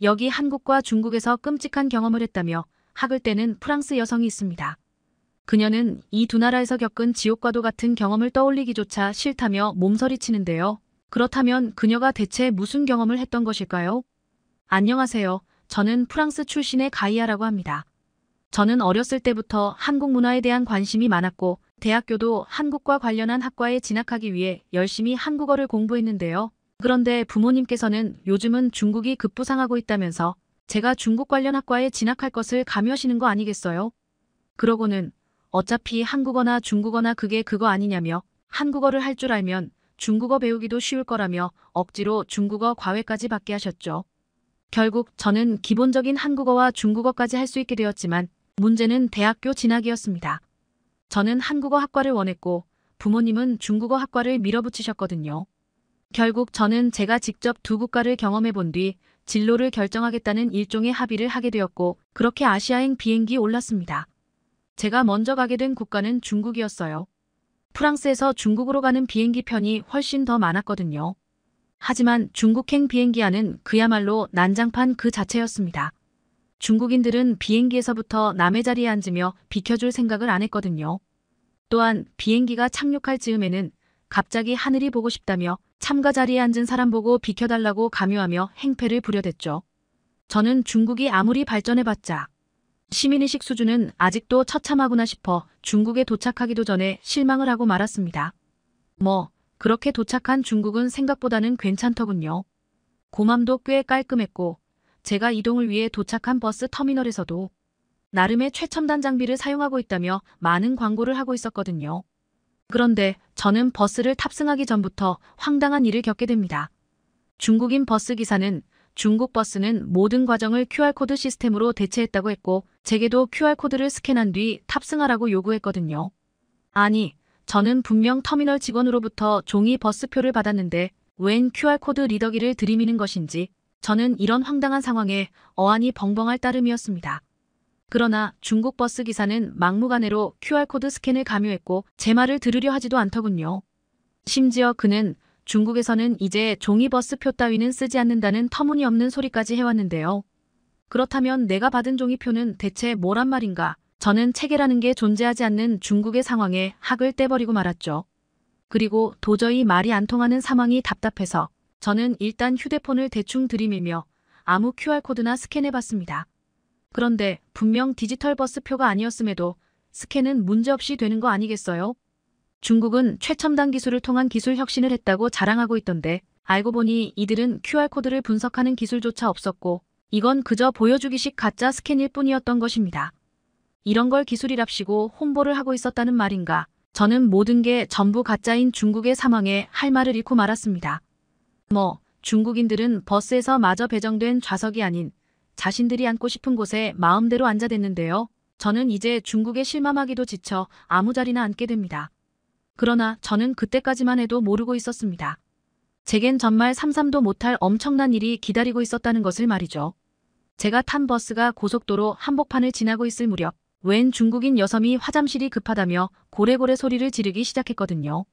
여기 한국과 중국에서 끔찍한 경험을 했다며 학을 때는 프랑스 여성이 있습니다. 그녀는 이 두 나라에서 겪은 지옥과도 같은 경험을 떠올리기조차 싫다며 몸서리치는데요. 그렇다면 그녀가 대체 무슨 경험을 했던 것일까요? 안녕하세요. 저는 프랑스 출신의 가이아라고 합니다. 저는 어렸을 때부터 한국 문화에 대한 관심이 많았고 대학교도 한국과 관련한 학과에 진학하기 위해 열심히 한국어를 공부했는데요. 그런데 부모님께서는 요즘은 중국이 급부상하고 있다면서 제가 중국 관련 학과에 진학할 것을 감유하시는 거 아니겠어요? 그러고는 어차피 한국어나 중국어나 그게 그거 아니냐며 한국어를 할 줄 알면 중국어 배우기도 쉬울 거라며 억지로 중국어 과외까지 받게 하셨죠. 결국 저는 기본적인 한국어와 중국어까지 할 수 있게 되었지만 문제는 대학교 진학이었습니다. 저는 한국어 학과를 원했고 부모님은 중국어 학과를 밀어붙이셨거든요. 결국 저는 제가 직접 두 국가를 경험해 본 뒤 진로를 결정하겠다는 일종의 합의를 하게 되었고 그렇게 아시아행 비행기 올랐습니다. 제가 먼저 가게 된 국가는 중국이었어요. 프랑스에서 중국으로 가는 비행기 편이 훨씬 더 많았거든요. 하지만 중국행 비행기 안은 그야말로 난장판 그 자체였습니다. 중국인들은 비행기에서부터 남의 자리에 앉으며 비켜줄 생각을 안 했거든요. 또한 비행기가 착륙할 즈음에는 갑자기 하늘이 보고 싶다며 참가 자리에 앉은 사람 보고 비켜달라고 강요하며 행패를 부려댔죠. 저는 중국이 아무리 발전해봤자 시민의식 수준은 아직도 처참하구나 싶어 중국에 도착하기도 전에 실망을 하고 말았습니다. 뭐 그렇게 도착한 중국은 생각보다는 괜찮더군요. 고맘도 꽤 깔끔했고 제가 이동을 위해 도착한 버스 터미널에서도 나름의 최첨단 장비를 사용하고 있다며 많은 광고를 하고 있었거든요. 그런데 저는 버스를 탑승하기 전부터 황당한 일을 겪게 됩니다. 중국인 버스 기사는 중국 버스는 모든 과정을 QR코드 시스템으로 대체했다고 했고 제게도 QR코드를 스캔한 뒤 탑승하라고 요구했거든요. 아니, 저는 분명 터미널 직원으로부터 종이 버스표를 받았는데 웬 QR코드 리더기를 들이미는 것인지 저는 이런 황당한 상황에 어안이 벙벙할 따름이었습니다. 그러나 중국 버스 기사는 막무가내로 QR코드 스캔을 강요했고 제 말을 들으려 하지도 않더군요. 심지어 그는 중국에서는 이제 종이버스 표 따위는 쓰지 않는다는 터무니없는 소리까지 해왔는데요. 그렇다면 내가 받은 종이표는 대체 뭐란 말인가? 저는 체계라는 게 존재하지 않는 중국의 상황에 학을 떼버리고 말았죠. 그리고 도저히 말이 안 통하는 상황이 답답해서 저는 일단 휴대폰을 대충 들이밀며 아무 QR코드나 스캔해봤습니다. 그런데 분명 디지털 버스표가 아니었음에도 스캔은 문제없이 되는 거 아니겠어요? 중국은 최첨단 기술을 통한 기술 혁신을 했다고 자랑하고 있던데 알고 보니 이들은 QR코드를 분석하는 기술조차 없었고 이건 그저 보여주기식 가짜 스캔일 뿐이었던 것입니다. 이런 걸 기술이랍시고 홍보를 하고 있었다는 말인가 저는 모든 게 전부 가짜인 중국의 사망에할 말을 잃고 말았습니다. 뭐 중국인들은 버스에서 마저 배정된 좌석이 아닌 자신들이 앉고 싶은 곳에 마음대로 앉아댔는데요. 저는 이제 중국에 실망하기도 지쳐 아무 자리나 앉게 됩니다. 그러나 저는 그때까지만 해도 모르고 있었습니다. 제겐 정말 삼삼도 못할 엄청난 일이 기다리고 있었다는 것을 말이죠. 제가 탄 버스가 고속도로 한복판을 지나고 있을 무렵 웬 중국인 여성이 화장실이 급하다며 고래고래 소리를 지르기 시작했거든요.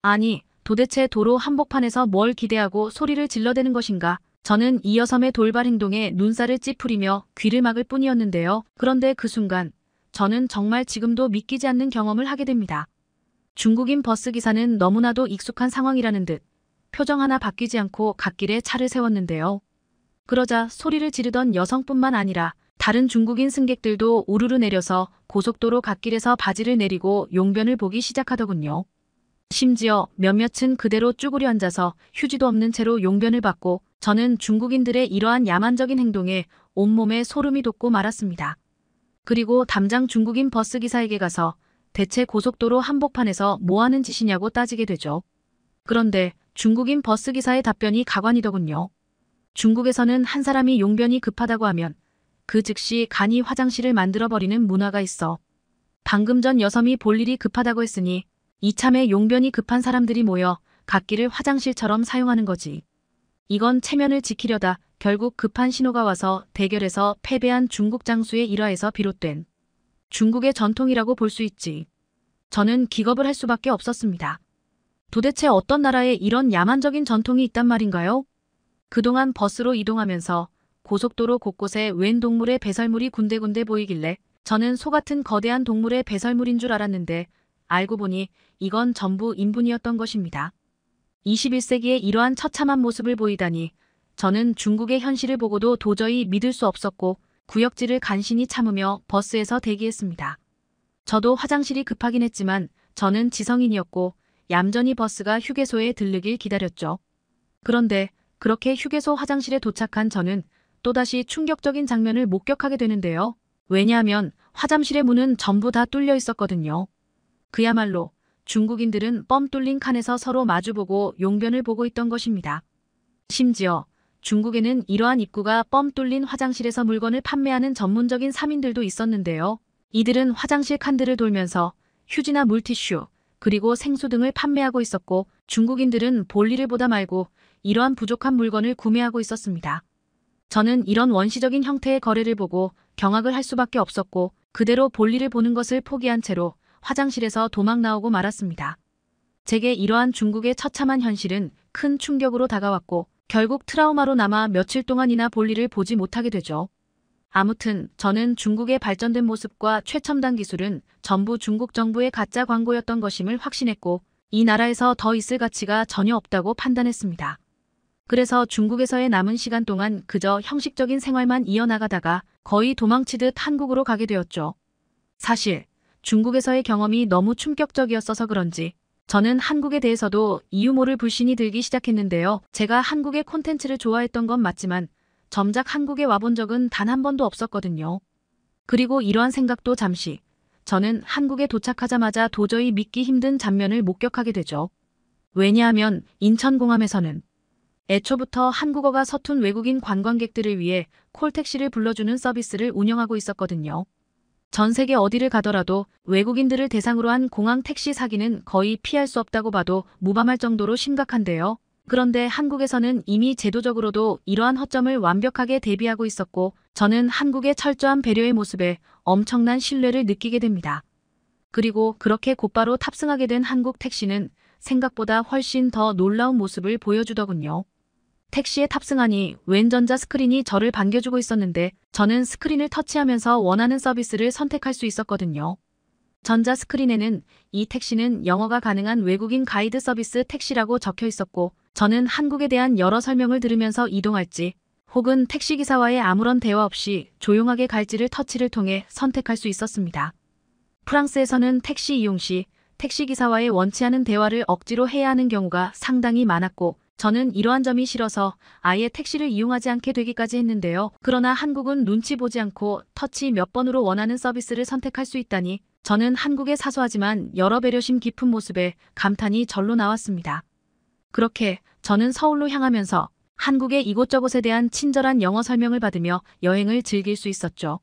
아니 도대체 도로 한복판에서 뭘 기대하고 소리를 질러대는 것인가 저는 이 여섬의 돌발 행동에 눈살을 찌푸리며 귀를 막을 뿐이었는데요. 그런데 그 순간 저는 정말 지금도 믿기지 않는 경험을 하게 됩니다. 중국인 버스기사는 너무나도 익숙한 상황이라는 듯 표정 하나 바뀌지 않고 갓길에 차를 세웠는데요. 그러자 소리를 지르던 여성뿐만 아니라 다른 중국인 승객들도 우르르 내려서 고속도로 갓길에서 바지를 내리고 용변을 보기 시작하더군요. 심지어 몇몇은 그대로 쭈그려 앉아서 휴지도 없는 채로 용변을 받고 저는 중국인들의 이러한 야만적인 행동에 온몸에 소름이 돋고 말았습니다. 그리고 담장 중국인 버스기사에게 가서 대체 고속도로 한복판에서 뭐하는 짓이냐고 따지게 되죠. 그런데 중국인 버스기사의 답변이 가관이더군요. 중국에서는 한 사람이 용변이 급하다고 하면 그 즉시 간이 화장실을 만들어버리는 문화가 있어. 방금 전 여섬이 볼 일이 급하다고 했으니 이참에 용변이 급한 사람들이 모여 각기를 화장실처럼 사용하는 거지. 이건 체면을 지키려다 결국 급한 신호가 와서 대결에서 패배한 중국 장수의 일화에서 비롯된 중국의 전통이라고 볼 수 있지. 저는 기겁을 할 수밖에 없었습니다. 도대체 어떤 나라에 이런 야만적인 전통이 있단 말인가요? 그동안 버스로 이동하면서 고속도로 곳곳에 웬 동물의 배설물이 군데군데 보이길래 저는 소 같은 거대한 동물의 배설물인 줄 알았는데 알고 보니 이건 전부 인분이었던 것입니다. 2 1세기에 이러한 처참한 모습을 보이다니 저는 중국의 현실을 보고도 도저히 믿을 수 없었고 구역질을 간신히 참으며 버스에서 대기했습니다. 저도 화장실이 급하긴 했지만 저는 지성인이었고 얌전히 버스가 휴게소에 들르길 기다렸죠. 그런데 그렇게 휴게소 화장실에 도착한 저는 또다시 충격적인 장면을 목격하게 되는데요. 왜냐하면 화장실의 문은 전부 다 뚫려 있었거든요. 그야말로 중국인들은 뻔 뚫린 칸에서 서로 마주보고 용변을 보고 있던 것입니다. 심지어 중국에는 이러한 입구가 뻔 뚫린 화장실에서 물건을 판매하는 전문적인 3인들도 있었는데요. 이들은 화장실 칸들을 돌면서 휴지나 물티슈, 그리고 생수 등을 판매하고 있었고 중국인들은 볼일을 보다 말고 이러한 부족한 물건을 구매하고 있었습니다. 저는 이런 원시적인 형태의 거래를 보고 경악을 할 수밖에 없었고 그대로 볼일을 보는 것을 포기한 채로 화장실에서 도망 나오고 말았습니다. 제게 이러한 중국의 처참한 현실은 큰 충격으로 다가왔고 결국 트라우마로 남아 며칠 동안이나 볼일을 보지 못하게 되죠. 아무튼 저는 중국의 발전된 모습과 최첨단 기술은 전부 중국 정부의 가짜 광고였던 것임을 확신했고 이 나라에서 더 있을 가치가 전혀 없다고 판단했습니다. 그래서 중국에서의 남은 시간 동안 그저 형식적인 생활만 이어나가다가 거의 도망치듯 한국으로 가게 되었죠. 사실 중국에서의 경험이 너무 충격적이었어서 그런지 저는 한국에 대해서도 이유모를 불신이 들기 시작했는데요. 제가 한국의 콘텐츠를 좋아했던 건 맞지만 점작 한국에 와본 적은 단 한 번도 없었거든요. 그리고 이러한 생각도 잠시 저는 한국에 도착하자마자 도저히 믿기 힘든 장면을 목격하게 되죠. 왜냐하면 인천공항에서는 애초부터 한국어가 서툰 외국인 관광객들을 위해 콜택시를 불러주는 서비스를 운영하고 있었거든요. 전 세계 어디를 가더라도 외국인들을 대상으로 한 공항 택시 사기는 거의 피할 수 없다고 봐도 무방할 정도로 심각한데요. 그런데 한국에서는 이미 제도적으로도 이러한 허점을 완벽하게 대비하고 있었고 저는 한국의 철저한 배려의 모습에 엄청난 신뢰를 느끼게 됩니다. 그리고 그렇게 곧바로 탑승하게 된 한국 택시는 생각보다 훨씬 더 놀라운 모습을 보여주더군요. 택시에 탑승하니 왼 전자 스크린이 저를 반겨주고 있었는데 저는 스크린을 터치하면서 원하는 서비스를 선택할 수 있었거든요. 전자 스크린에는 이 택시는 영어가 가능한 외국인 가이드 서비스 택시라고 적혀 있었고 저는 한국에 대한 여러 설명을 들으면서 이동할지 혹은 택시기사와의 아무런 대화 없이 조용하게 갈지를 터치를 통해 선택할 수 있었습니다. 프랑스에서는 택시 이용 시 택시기사와의 원치 않은 대화를 억지로 해야 하는 경우가 상당히 많았고 저는 이러한 점이 싫어서 아예 택시를 이용하지 않게 되기까지 했는데요. 그러나 한국은 눈치 보지 않고 터치 몇 번으로 원하는 서비스를 선택할 수 있다니 저는 한국의 사소하지만 여러 배려심 깊은 모습에 감탄이 절로 나왔습니다. 그렇게 저는 서울로 향하면서 한국의 이곳저곳에 대한 친절한 영어 설명을 받으며 여행을 즐길 수 있었죠.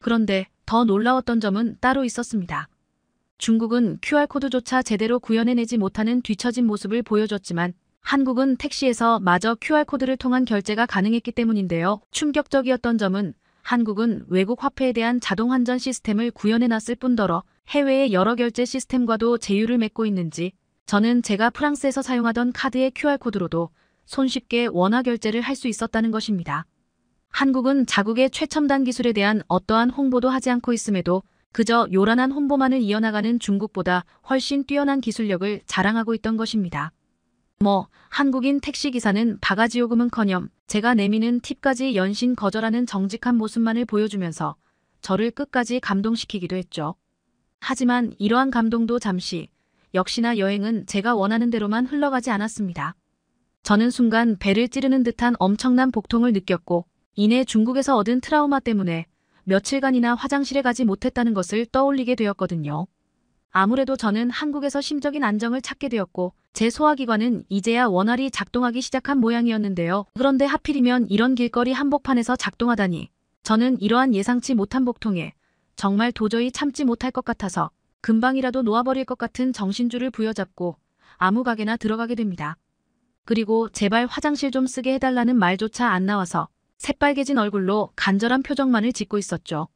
그런데 더 놀라웠던 점은 따로 있었습니다. 중국은 QR코드조차 제대로 구현해내지 못하는 뒤처진 모습을 보여줬지만 한국은 택시에서 마저 QR코드를 통한 결제가 가능했기 때문인데요. 충격적이었던 점은 한국은 외국 화폐에 대한 자동 환전 시스템을 구현해놨을 뿐더러 해외의 여러 결제 시스템과도 제휴를 맺고 있는지 저는 제가 프랑스에서 사용하던 카드의 QR코드로도 손쉽게 원화 결제를 할 수 있었다는 것입니다. 한국은 자국의 최첨단 기술에 대한 어떠한 홍보도 하지 않고 있음에도 그저 요란한 홍보만을 이어나가는 중국보다 훨씬 뛰어난 기술력을 자랑하고 있던 것입니다. 뭐 한국인 택시기사는 바가지 요금은커녕 제가 내미는 팁까지 연신 거절하는 정직한 모습만을 보여주면서 저를 끝까지 감동시키기도 했죠. 하지만 이러한 감동도 잠시 역시나 여행은 제가 원하는 대로만 흘러가지 않았습니다. 저는 순간 배를 찌르는 듯한 엄청난 복통을 느꼈고 이내 중국에서 얻은 트라우마 때문에 며칠간이나 화장실에 가지 못했다는 것을 떠올리게 되었거든요. 아무래도 저는 한국에서 심적인 안정을 찾게 되었고 제 소화기관은 이제야 원활히 작동하기 시작한 모양이었는데요. 그런데 하필이면 이런 길거리 한복판에서 작동하다니 저는 이러한 예상치 못한 복통에 정말 도저히 참지 못할 것 같아서 금방이라도 놓아버릴 것 같은 정신줄을 부여잡고 아무 가게나 들어가게 됩니다. 그리고 제발 화장실 좀 쓰게 해달라는 말조차 안 나와서 새빨개진 얼굴로 간절한 표정만을 짓고 있었죠.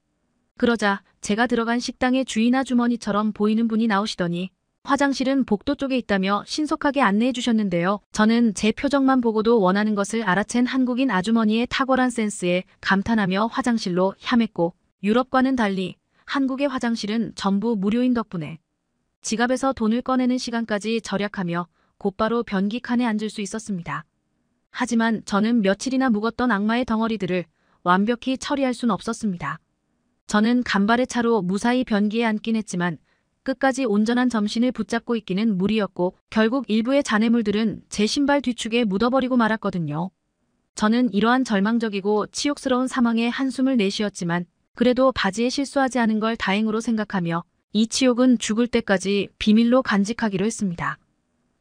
그러자 제가 들어간 식당의 주인 아주머니처럼 보이는 분이 나오시더니 화장실은 복도 쪽에 있다며 신속하게 안내해 주셨는데요. 저는 제 표정만 보고도 원하는 것을 알아챈 한국인 아주머니의 탁월한 센스에 감탄하며 화장실로 향했고 유럽과는 달리 한국의 화장실은 전부 무료인 덕분에 지갑에서 돈을 꺼내는 시간까지 절약하며 곧바로 변기 칸에 앉을 수 있었습니다. 하지만 저는 며칠이나 묵었던 악마의 덩어리들을 완벽히 처리할 순 없었습니다. 저는 간발의 차로 무사히 변기에 앉긴 했지만 끝까지 온전한 점신을 붙잡고 있기는 무리였고 결국 일부의 잔해물들은 제 신발 뒤축에 묻어버리고 말았거든요. 저는 이러한 절망적이고 치욕스러운 사망에 한숨을 내쉬었지만 그래도 바지에 실수하지 않은 걸 다행으로 생각하며 이 치욕은 죽을 때까지 비밀로 간직하기로 했습니다.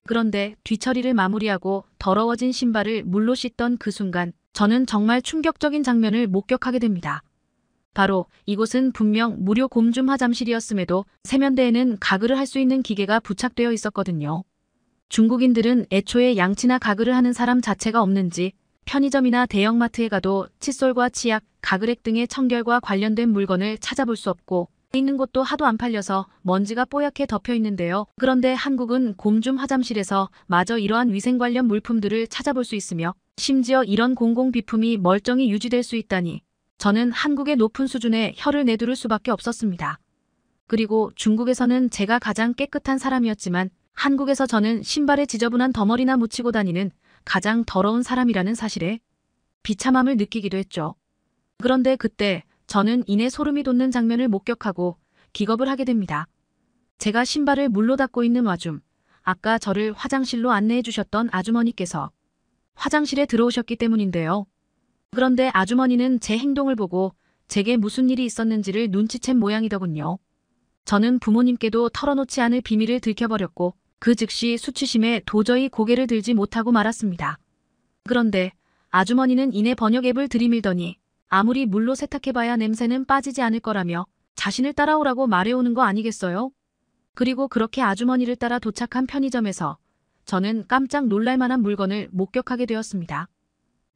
그런데 뒤처리를 마무리하고 더러워진 신발을 물로 씻던 그 순간 저는 정말 충격적인 장면을 목격하게 됩니다. 바로 이곳은 분명 무료 곰줌 화장실이었음에도 세면대에는 가글을 할 수 있는 기계가 부착되어 있었거든요. 중국인들은 애초에 양치나 가글을 하는 사람 자체가 없는지 편의점이나 대형마트에 가도 칫솔과 치약, 가글액 등의 청결과 관련된 물건을 찾아볼 수 없고 있는 곳도 하도 안 팔려서 먼지가 뽀얗게 덮여 있는데요. 그런데 한국은 곰줌 화장실에서 마저 이러한 위생 관련 물품들을 찾아볼 수 있으며 심지어 이런 공공 비품이 멀쩡히 유지될 수 있다니 저는 한국의 높은 수준의 혀를 내두를 수밖에 없었습니다. 그리고 중국에서는 제가 가장 깨끗한 사람이었지만 한국에서 저는 신발에 지저분한 덩어리나 묻히고 다니는 가장 더러운 사람이라는 사실에 비참함을 느끼기도 했죠. 그런데 그때 저는 이내 소름이 돋는 장면을 목격하고 기겁을 하게 됩니다. 제가 신발을 물로 닦고 있는 와중 아까 저를 화장실로 안내해 주셨던 아주머니께서 화장실에 들어오셨기 때문인데요. 그런데 아주머니는 제 행동을 보고 제게 무슨 일이 있었는지를 눈치챈 모양이더군요. 저는 부모님께도 털어놓지 않을 비밀을 들켜버렸고 그 즉시 수치심에 도저히 고개를 들지 못하고 말았습니다. 그런데 아주머니는 이내 번역 앱을 들이밀더니 아무리 물로 세탁해봐야 냄새는 빠지지 않을 거라며 자신을 따라오라고 말해오는 거 아니겠어요? 그리고 그렇게 아주머니를 따라 도착한 편의점에서 저는 깜짝 놀랄만한 물건을 목격하게 되었습니다.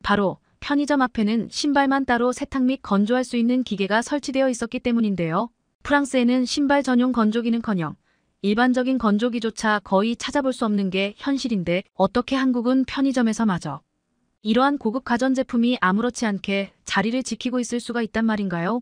바로 편의점 앞에는 신발만 따로 세탁 및 건조할 수 있는 기계가 설치되어 있었기 때문인데요. 프랑스에는 신발 전용 건조기는커녕 일반적인 건조기조차 거의 찾아볼 수 없는 게 현실인데 어떻게 한국은 편의점에서 마저 이러한 고급 가전제품이 아무렇지 않게 자리를 지키고 있을 수가 있단 말인가요?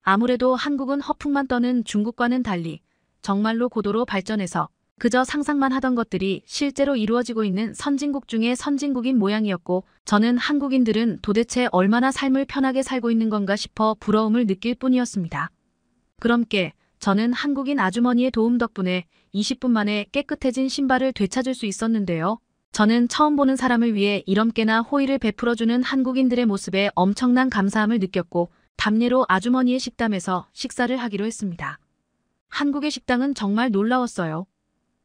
아무래도 한국은 허풍만 떠는 중국과는 달리 정말로 고도로 발전해서 그저 상상만 하던 것들이 실제로 이루어지고 있는 선진국 중에 선진국인 모양이었고 저는 한국인들은 도대체 얼마나 삶을 편하게 살고 있는 건가 싶어 부러움을 느낄 뿐이었습니다. 그럼께 저는 한국인 아주머니의 도움 덕분에 20분 만에 깨끗해진 신발을 되찾을 수 있었는데요. 저는 처음 보는 사람을 위해 이렇게나 호의를 베풀어주는 한국인들의 모습에 엄청난 감사함을 느꼈고 담례로 아주머니의 식담에서 식사를 하기로 했습니다. 한국의 식당은 정말 놀라웠어요.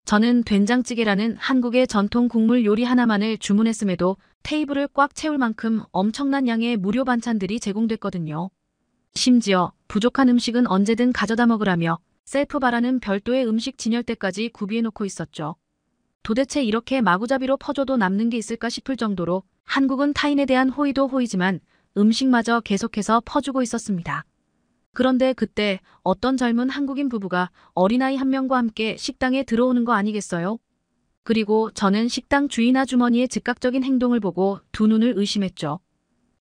저는 된장찌개라는 한국의 전통 국물 요리 하나만을 주문했음에도 테이블을 꽉 채울 만큼 엄청난 양의 무료 반찬들이 제공됐거든요. 심지어 부족한 음식은 언제든 가져다 먹으라며 셀프바라는 별도의 음식 진열대까지 구비해놓고 있었죠. 도대체 이렇게 마구잡이로 퍼줘도 남는 게 있을까 싶을 정도로 한국은 타인에 대한 호의도 호의지만 음식마저 계속해서 퍼주고 있었습니다. 그런데 그때 어떤 젊은 한국인 부부가 어린아이 한 명과 함께 식당에 들어오는 거 아니겠어요? 그리고 저는 식당 주인 아주머니의 즉각적인 행동을 보고 두 눈을 의심했죠.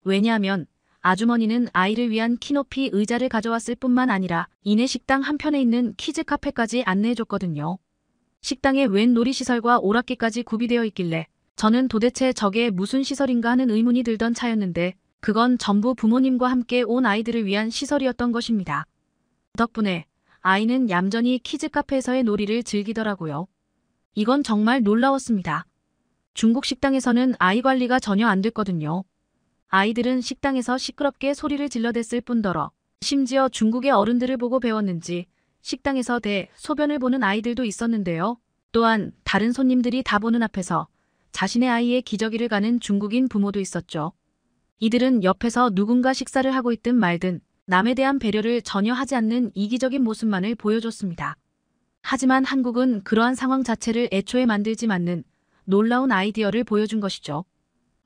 왜냐하면 아주머니는 아이를 위한 키높이 의자를 가져왔을 뿐만 아니라 이내 식당 한편에 있는 키즈 카페까지 안내해줬거든요. 식당에 웬 놀이시설과 오락기까지 구비되어 있길래 저는 도대체 저게 무슨 시설인가 하는 의문이 들던 차였는데 그건 전부 부모님과 함께 온 아이들을 위한 시설이었던 것입니다. 덕분에 아이는 얌전히 키즈카페에서의 놀이를 즐기더라고요. 이건 정말 놀라웠습니다. 중국 식당에서는 아이 관리가 전혀 안 됐거든요. 아이들은 식당에서 시끄럽게 소리를 질러댔을 뿐더러 심지어 중국의 어른들을 보고 배웠는지 식당에서 대 소변을 보는 아이들도 있었는데요. 또한 다른 손님들이 다 보는 앞에서 자신의 아이의 기저귀를 가는 중국인 부모도 있었죠. 이들은 옆에서 누군가 식사를 하고 있든 말든 남에 대한 배려를 전혀 하지 않는 이기적인 모습만을 보여줬습니다. 하지만 한국은 그러한 상황 자체를 애초에 만들지 않는 놀라운 아이디어를 보여준 것이죠.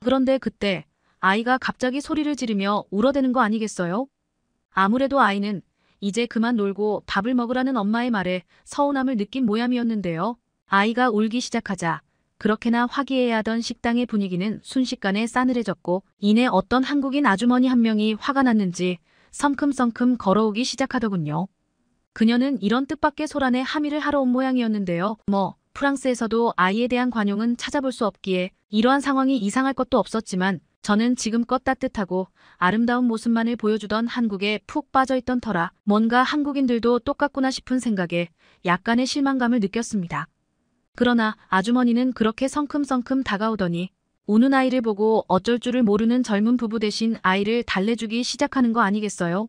그런데 그때 아이가 갑자기 소리를 지르며 울어대는 거 아니겠어요? 아무래도 아이는 이제 그만 놀고 밥을 먹으라는 엄마의 말에 서운함을 느낀 모양이었는데요. 아이가 울기 시작하자 그렇게나 화기애애하던 식당의 분위기는 순식간에 싸늘해졌고 이내 어떤 한국인 아주머니 한 명이 화가 났는지 성큼성큼 걸어오기 시작하더군요. 그녀는 이런 뜻밖의 소란에 함의를 하러 온 모양이었는데요. 뭐 프랑스에서도 아이에 대한 관용은 찾아볼 수 없기에 이러한 상황이 이상할 것도 없었지만 저는 지금껏 따뜻하고 아름다운 모습만을 보여주던 한국에 푹 빠져있던 터라 뭔가 한국인들도 똑같구나 싶은 생각에 약간의 실망감을 느꼈습니다. 그러나 아주머니는 그렇게 성큼성큼 다가오더니 우는 아이를 보고 어쩔 줄을 모르는 젊은 부부 대신 아이를 달래주기 시작하는 거 아니겠어요?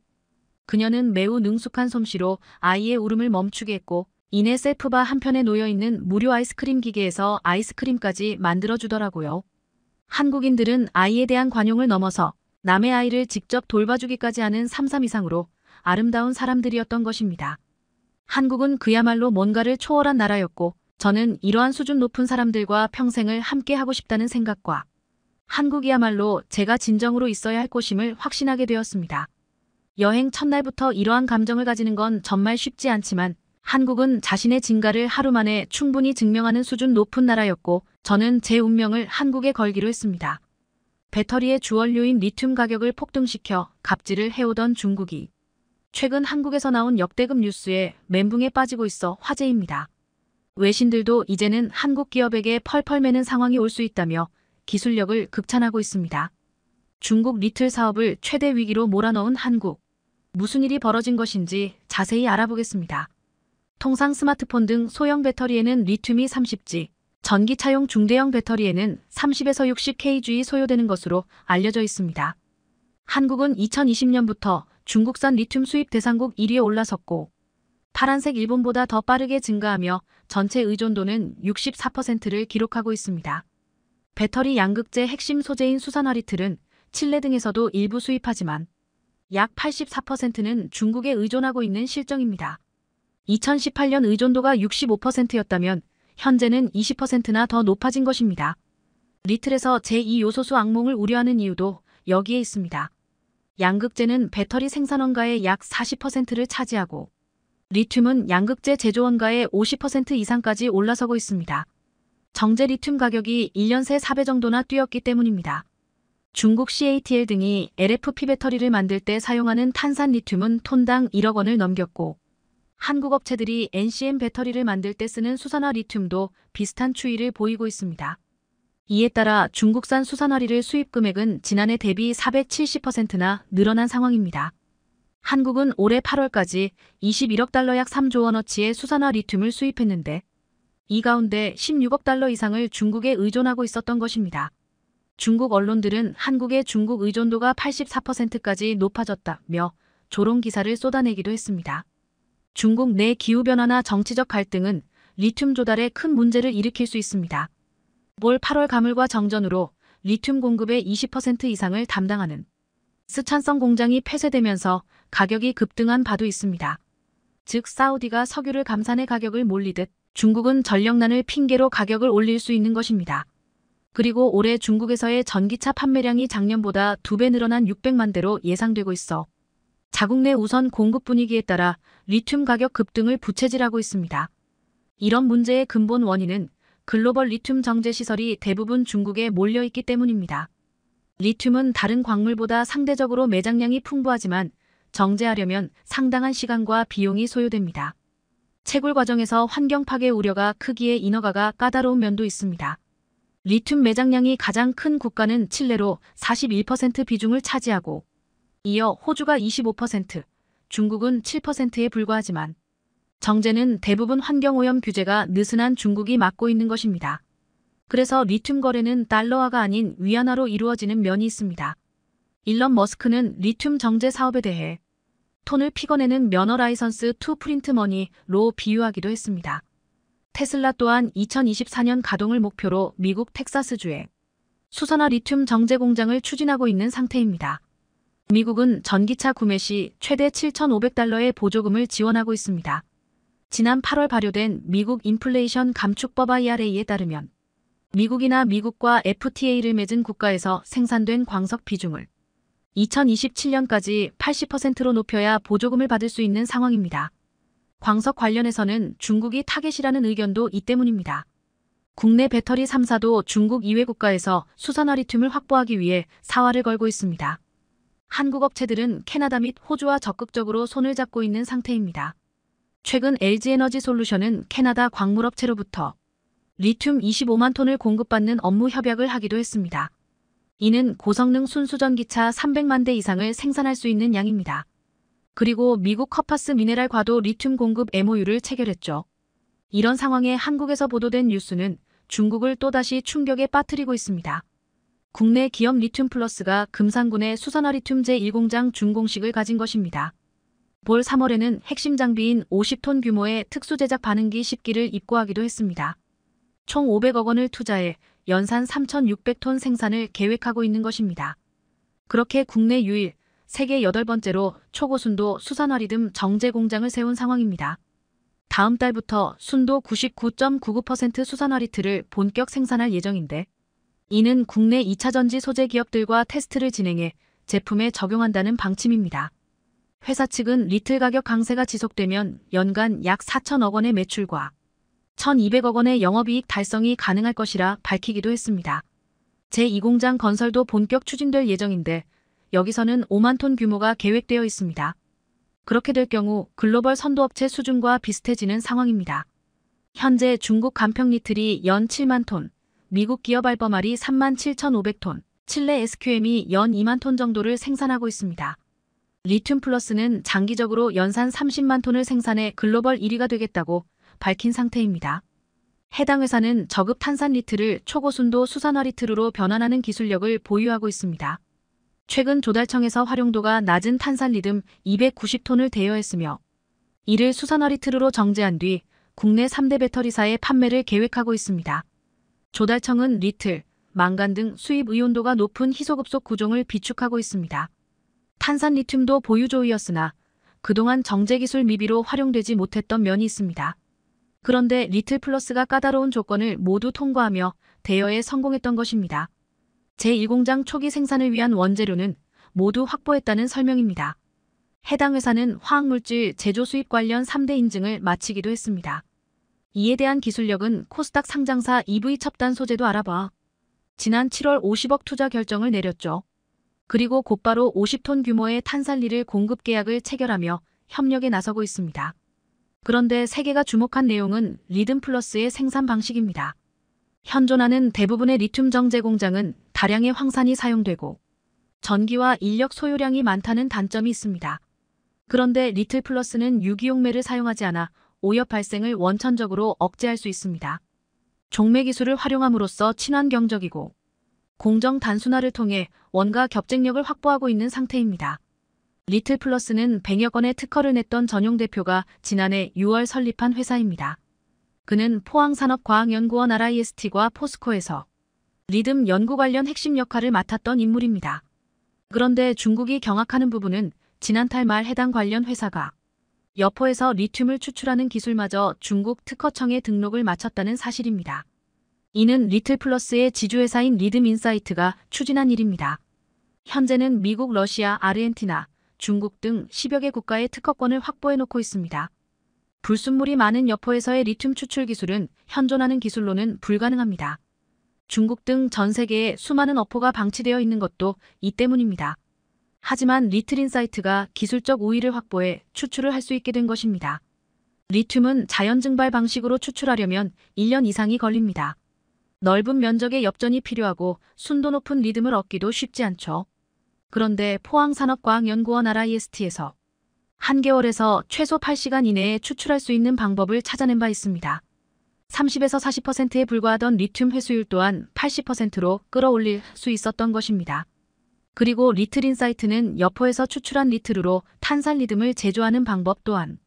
그녀는 매우 능숙한 솜씨로 아이의 울음을 멈추게 했고 이내 셀프바 한편에 놓여있는 무료 아이스크림 기계에서 아이스크림까지 만들어주더라고요. 한국인들은 아이에 대한 관용을 넘어서 남의 아이를 직접 돌봐주기까지 하는 삼삼 이상으로 아름다운 사람들이었던 것입니다. 한국은 그야말로 뭔가를 초월한 나라였고 저는 이러한 수준 높은 사람들과 평생을 함께하고 싶다는 생각과 한국이야말로 제가 진정으로 있어야 할 곳임을 확신하게 되었습니다. 여행 첫날부터 이러한 감정을 가지는 건 정말 쉽지 않지만 한국은 자신의 진가를 하루 만에 충분히 증명하는 수준 높은 나라였고 저는 제 운명을 한국에 걸기로 했습니다. 배터리의 주원료인 리튬 가격을 폭등시켜 갑질을 해오던 중국이 최근 한국에서 나온 역대급 뉴스에 멘붕에 빠지고 있어 화제입니다. 외신들도 이제는 한국 기업에게 펄펄매는 상황이 올 수 있다며 기술력을 극찬하고 있습니다. 중국 리틀 사업을 최대 위기로 몰아넣은 한국. 무슨 일이 벌어진 것인지 자세히 알아보겠습니다. 통상 스마트폰 등 소형 배터리에는 리튬이 30G, 전기차용 중대형 배터리에는 30에서 60kg 이 소요되는 것으로 알려져 있습니다. 한국은 2020년부터 중국산 리튬 수입 대상국 1위에 올라섰고 파란색 일본보다 더 빠르게 증가하며 전체 의존도는 64%를 기록하고 있습니다. 배터리 양극재 핵심 소재인 수산화리틀은 칠레 등에서도 일부 수입하지만 약 84%는 중국에 의존하고 있는 실정입니다. 2018년 의존도가 65%였다면 현재는 20%나 더 높아진 것입니다. 리틀에서 제2요소수 악몽을 우려하는 이유도 여기에 있습니다. 양극재는 배터리 생산원가의 약 40%를 차지하고 리튬은 양극재 제조원가의 50% 이상까지 올라서고 있습니다. 정제 리튬 가격이 1년 새 4배 정도나 뛰었기 때문입니다. 중국 CATL 등이 LFP 배터리를 만들 때 사용하는 탄산 리튬은 톤당 1억 원을 넘겼고 한국 업체들이 NCM 배터리를 만들 때 쓰는 수산화 리튬도 비슷한 추이를 보이고 있습니다. 이에 따라 중국산 수산화리를 수입 금액은 지난해 대비 470%나 늘어난 상황입니다. 한국은 올해 8월까지 21억 달러 약 3조 원어치의 수산화 리튬을 수입했는데 이 가운데 16억 달러 이상을 중국에 의존하고 있었던 것입니다. 중국 언론들은 한국의 중국 의존도가 84%까지 높아졌다며 조롱 기사를 쏟아내기도 했습니다. 중국 내 기후변화나 정치적 갈등은 리튬 조달에 큰 문제를 일으킬 수 있습니다. 올 8월 가물과 정전으로 리튬 공급의 20% 이상을 담당하는 스찬성 공장이 폐쇄되면서 가격이 급등한 바도 있습니다. 즉 사우디가 석유를 감산해 가격을 몰리듯 중국은 전력난을 핑계로 가격을 올릴 수 있는 것입니다. 그리고 올해 중국에서의 전기차 판매량이 작년보다 두 배 늘어난 600만 대로 예상되고 있어 자국 내 우선 공급 분위기에 따라 리튬 가격 급등을 부채질하고 있습니다. 이런 문제의 근본 원인은 글로벌 리튬 정제 시설이 대부분 중국에 몰려있기 때문입니다. 리튬은 다른 광물보다 상대적으로 매장량이 풍부하지만 정제하려면 상당한 시간과 비용이 소요됩니다. 채굴 과정에서 환경 파괴 우려가 크기에 인허가가 까다로운 면도 있습니다. 리튬 매장량이 가장 큰 국가는 칠레로 41% 비중을 차지하고 이어 호주가 25%, 중국은 7%에 불과하지만 정제는 대부분 환경오염 규제가 느슨한 중국이 막고 있는 것입니다. 그래서 리튬 거래는 달러화가 아닌 위안화로 이루어지는 면이 있습니다. 일론 머스크는 리튬 정제 사업에 대해 톤을 피거내는 면허 라이선스 투 프린트머니로 비유하기도 했습니다. 테슬라 또한 2024년 가동을 목표로 미국 텍사스주에 수선화 리튬 정제 공장을 추진하고 있는 상태입니다. 미국은 전기차 구매 시 최대 7,500달러의 보조금을 지원하고 있습니다. 지난 8월 발효된 미국 인플레이션 감축법 IRA에 따르면 미국이나 미국과 FTA를 맺은 국가에서 생산된 광석 비중을 2027년까지 80%로 높여야 보조금을 받을 수 있는 상황입니다. 광석 관련해서는 중국이 타겟이라는 의견도 이 때문입니다. 국내 배터리 3사도 중국 이외 국가에서 수산화리튬을 확보하기 위해 사활을 걸고 있습니다. 한국 업체들은 캐나다 및 호주와 적극적으로 손을 잡고 있는 상태입니다. 최근 LG에너지 솔루션은 캐나다 광물업체로부터 리튬 25만 톤을 공급받는 업무 협약을 하기도 했습니다. 이는 고성능 순수전기차 300만 대 이상을 생산할 수 있는 양입니다. 그리고 미국 커파스 미네랄 과도 리튬 공급 MOU를 체결했죠. 이런 상황에 한국에서 보도된 뉴스는 중국을 또다시 충격에 빠뜨리고 있습니다. 국내 기업 리튬 플러스가 금산군의 수산화 리튬 제1공장 준공식을 가진 것입니다. 볼 3월에는 핵심 장비인 50톤 규모의 특수제작 반응기 10기를 입고하기도 했습니다. 총 500억 원을 투자해 연산 3,600톤 생산을 계획하고 있는 것입니다. 그렇게 국내 유일, 세계 8 번째로 초고순도 수산화리듬 정제 공장을 세운 상황입니다. 다음 달부터 순도 99.99% 수산화리트를 본격 생산할 예정인데 이는 국내 2차전지 소재 기업들과 테스트를 진행해 제품에 적용한다는 방침입니다. 회사 측은 리틀 가격 강세가 지속되면 연간 약 4천억 원의 매출과 1,200억 원의 영업이익 달성이 가능할 것이라 밝히기도 했습니다. 제2공장 건설도 본격 추진될 예정인데 여기서는 5만 톤 규모가 계획되어 있습니다. 그렇게 될 경우 글로벌 선도업체 수준과 비슷해지는 상황입니다. 현재 중국 간평 리틀이연 7만 톤, 미국 기업 알버말이 3만 7,500톤, 칠레 SQM이 연 2만 톤 정도를 생산하고 있습니다. 리튬 플러스는 장기적으로 연산 30만 톤을 생산해 글로벌 1위가 되겠다고 밝힌 상태입니다. 해당 회사는 저급 탄산 리트를 초고순도 수산화 리트로 변환하는 기술력을 보유하고 있습니다. 최근 조달청에서 활용도가 낮은 탄산 리듬 290톤을 대여했으며 이를 수산화 리트로 정제한 뒤 국내 3대 배터리사에 판매를 계획하고 있습니다. 조달청은 리틀, 망간 등 수입 의온도가 높은 희소급속 구종을 비축하고 있습니다. 탄산 리튬도 보유조이었으나 그동안 정제기술 미비로 활용되지 못했던 면이 있습니다. 그런데 리틀 플러스가 까다로운 조건을 모두 통과하며 대여에 성공했던 것입니다. 제1공장 초기 생산을 위한 원재료는 모두 확보했다는 설명입니다. 해당 회사는 화학물질 제조 수입 관련 3대 인증을 마치기도 했습니다. 이에 대한 기술력은 코스닥 상장사 EV 첩단 소재도 알아봐. 지난 7월 50억 투자 결정을 내렸죠. 그리고 곧바로 50톤 규모의 탄산리를 공급 계약을 체결하며 협력에 나서고 있습니다. 그런데 세계가 주목한 내용은 리듬 플러스의 생산 방식입니다. 현존하는 대부분의 리튬 정제 공장은 다량의 황산이 사용되고 전기와 인력 소요량이 많다는 단점이 있습니다. 그런데 리틀 플러스는 유기용매를 사용하지 않아 오염 발생을 원천적으로 억제할 수 있습니다. 종매 기술을 활용함으로써 친환경적이고 공정 단순화를 통해 원가 경쟁력을 확보하고 있는 상태입니다. 리틀 플러스는 100여 건의 특허를 냈던 전용 대표가 지난해 6월 설립한 회사입니다. 그는 포항산업과학연구원 RIST과 포스코에서 리듬 연구 관련 핵심 역할을 맡았던 인물입니다. 그런데 중국이 경악하는 부분은 지난달 말 해당 관련 회사가 여포에서 리튬을 추출하는 기술마저 중국 특허청에 등록을 마쳤다는 사실입니다. 이는 리틀플러스의 지주회사인 리듬인사이트가 추진한 일입니다. 현재는 미국, 러시아, 아르헨티나, 중국 등 10여 개 국가의 특허권을 확보해놓고 있습니다. 불순물이 많은 여포에서의 리튬 추출 기술은 현존하는 기술로는 불가능합니다. 중국 등 전 세계에 수많은 어포가 방치되어 있는 것도 이 때문입니다. 하지만 리트린 사이트가 기술적 우위를 확보해 추출을 할 수 있게 된 것입니다. 리튬은 자연 증발 방식으로 추출하려면 1년 이상이 걸립니다. 넓은 면적의 엽전이 필요하고 순도 높은 리듬을 얻기도 쉽지 않죠. 그런데 포항산업과학연구원 RIST에서 한개월에서 최소 8시간 이내에 추출할 수 있는 방법을 찾아낸 바 있습니다. 30에서 40%에 불과하던 리튬 회수율 또한 80%로 끌어올릴 수 있었던 것입니다. 그리고 리트린 사이트는 여포에서 추출한 리트르로 탄산리듬을 제조하는 방법 또한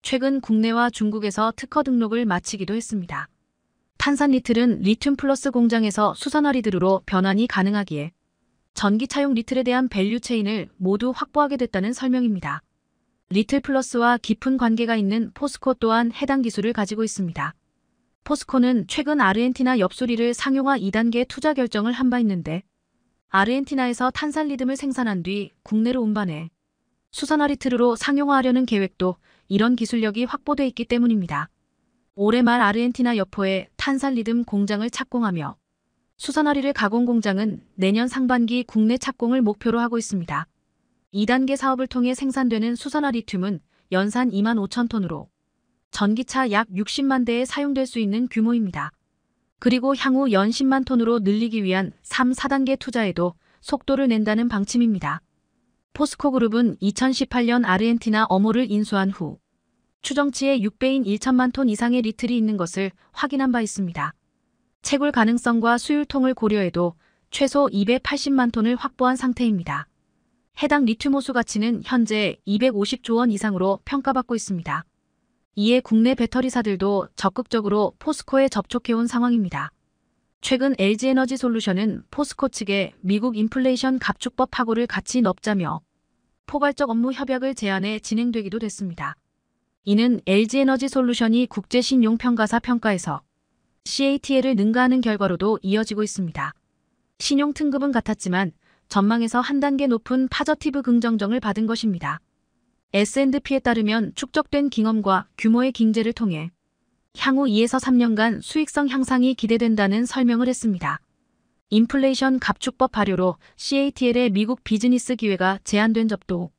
최근 국내와 중국에서 특허 등록을 마치기도 했습니다. 탄산리틀은 리튬 플러스 공장에서 수산화리드르로 변환이 가능하기에 전기차용 리틀에 대한 밸류 체인을 모두 확보하게 됐다는 설명입니다. 리틀 플러스와 깊은 관계가 있는 포스코 또한 해당 기술을 가지고 있습니다. 포스코는 최근 아르헨티나 엽수리를 상용화 2단계 투자 결정을 한 바 있는데 아르헨티나에서 탄산 리듬을 생산한 뒤 국내로 운반해 수산화 리틀으로 상용화하려는 계획도 이런 기술력이 확보돼 있기 때문입니다. 올해 말 아르헨티나 여포에 탄산 리듬 공장을 착공하며 수산화리를 가공 공장은 내년 상반기 국내 착공을 목표로 하고 있습니다. 2단계 사업을 통해 생산되는 수산화리튬은 연산 2만 5천 톤으로 전기차 약 60만 대에 사용될 수 있는 규모입니다. 그리고 향후 연 10만 톤으로 늘리기 위한 3, 4단계 투자에도 속도를 낸다는 방침입니다. 포스코 그룹은 2018년 아르헨티나 어모를 인수한 후 추정치의 6배인 1천만 톤 이상의 리틀이 있는 것을 확인한 바 있습니다. 채굴 가능성과 수율통을 고려해도 최소 280만 톤을 확보한 상태입니다. 해당 리튬 호수 가치는 현재 250조 원 이상으로 평가받고 있습니다. 이에 국내 배터리사들도 적극적으로 포스코에 접촉해온 상황입니다. 최근 LG에너지 솔루션은 포스코 측에 미국 인플레이션 갑축법 하고를 같이 넣자며 포괄적 업무 협약을 제안해 진행되기도 됐습니다. 이는 LG에너지 솔루션이 국제신용평가사 평가에서 CATL을 능가하는 결과로도 이어지고 있습니다. 신용 등급은 같았지만 전망에서 한 단계 높은 파저티브 긍정정을 받은 것입니다. S&P에 따르면 축적된 경험과 규모의 경제를 통해 향후 2에서 3년간 수익성 향상이 기대된다는 설명을 했습니다. 인플레이션 갑축법 발효로 CATL의 미국 비즈니스 기회가 제한된 점도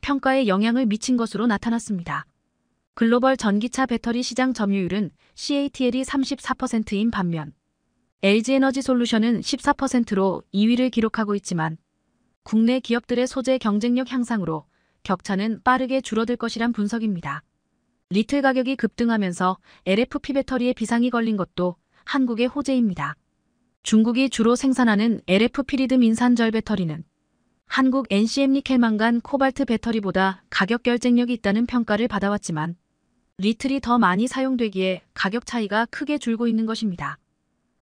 평가에 영향을 미친 것으로 나타났습니다. 글로벌 전기차 배터리 시장 점유율은 CATL이 34%인 반면 LG에너지 솔루션은 14%로 2위를 기록하고 있지만 국내 기업들의 소재 경쟁력 향상으로 격차는 빠르게 줄어들 것이란 분석입니다. 리틀 가격이 급등하면서 LFP 배터리에 비상이 걸린 것도 한국의 호재입니다. 중국이 주로 생산하는 LFP 리듬 인산절 배터리는 한국 NCM 니켈 망간 코발트 배터리보다 가격 결쟁력이 있다는 평가를 받아왔지만 리틀이 더 많이 사용되기에 가격 차이가 크게 줄고 있는 것입니다.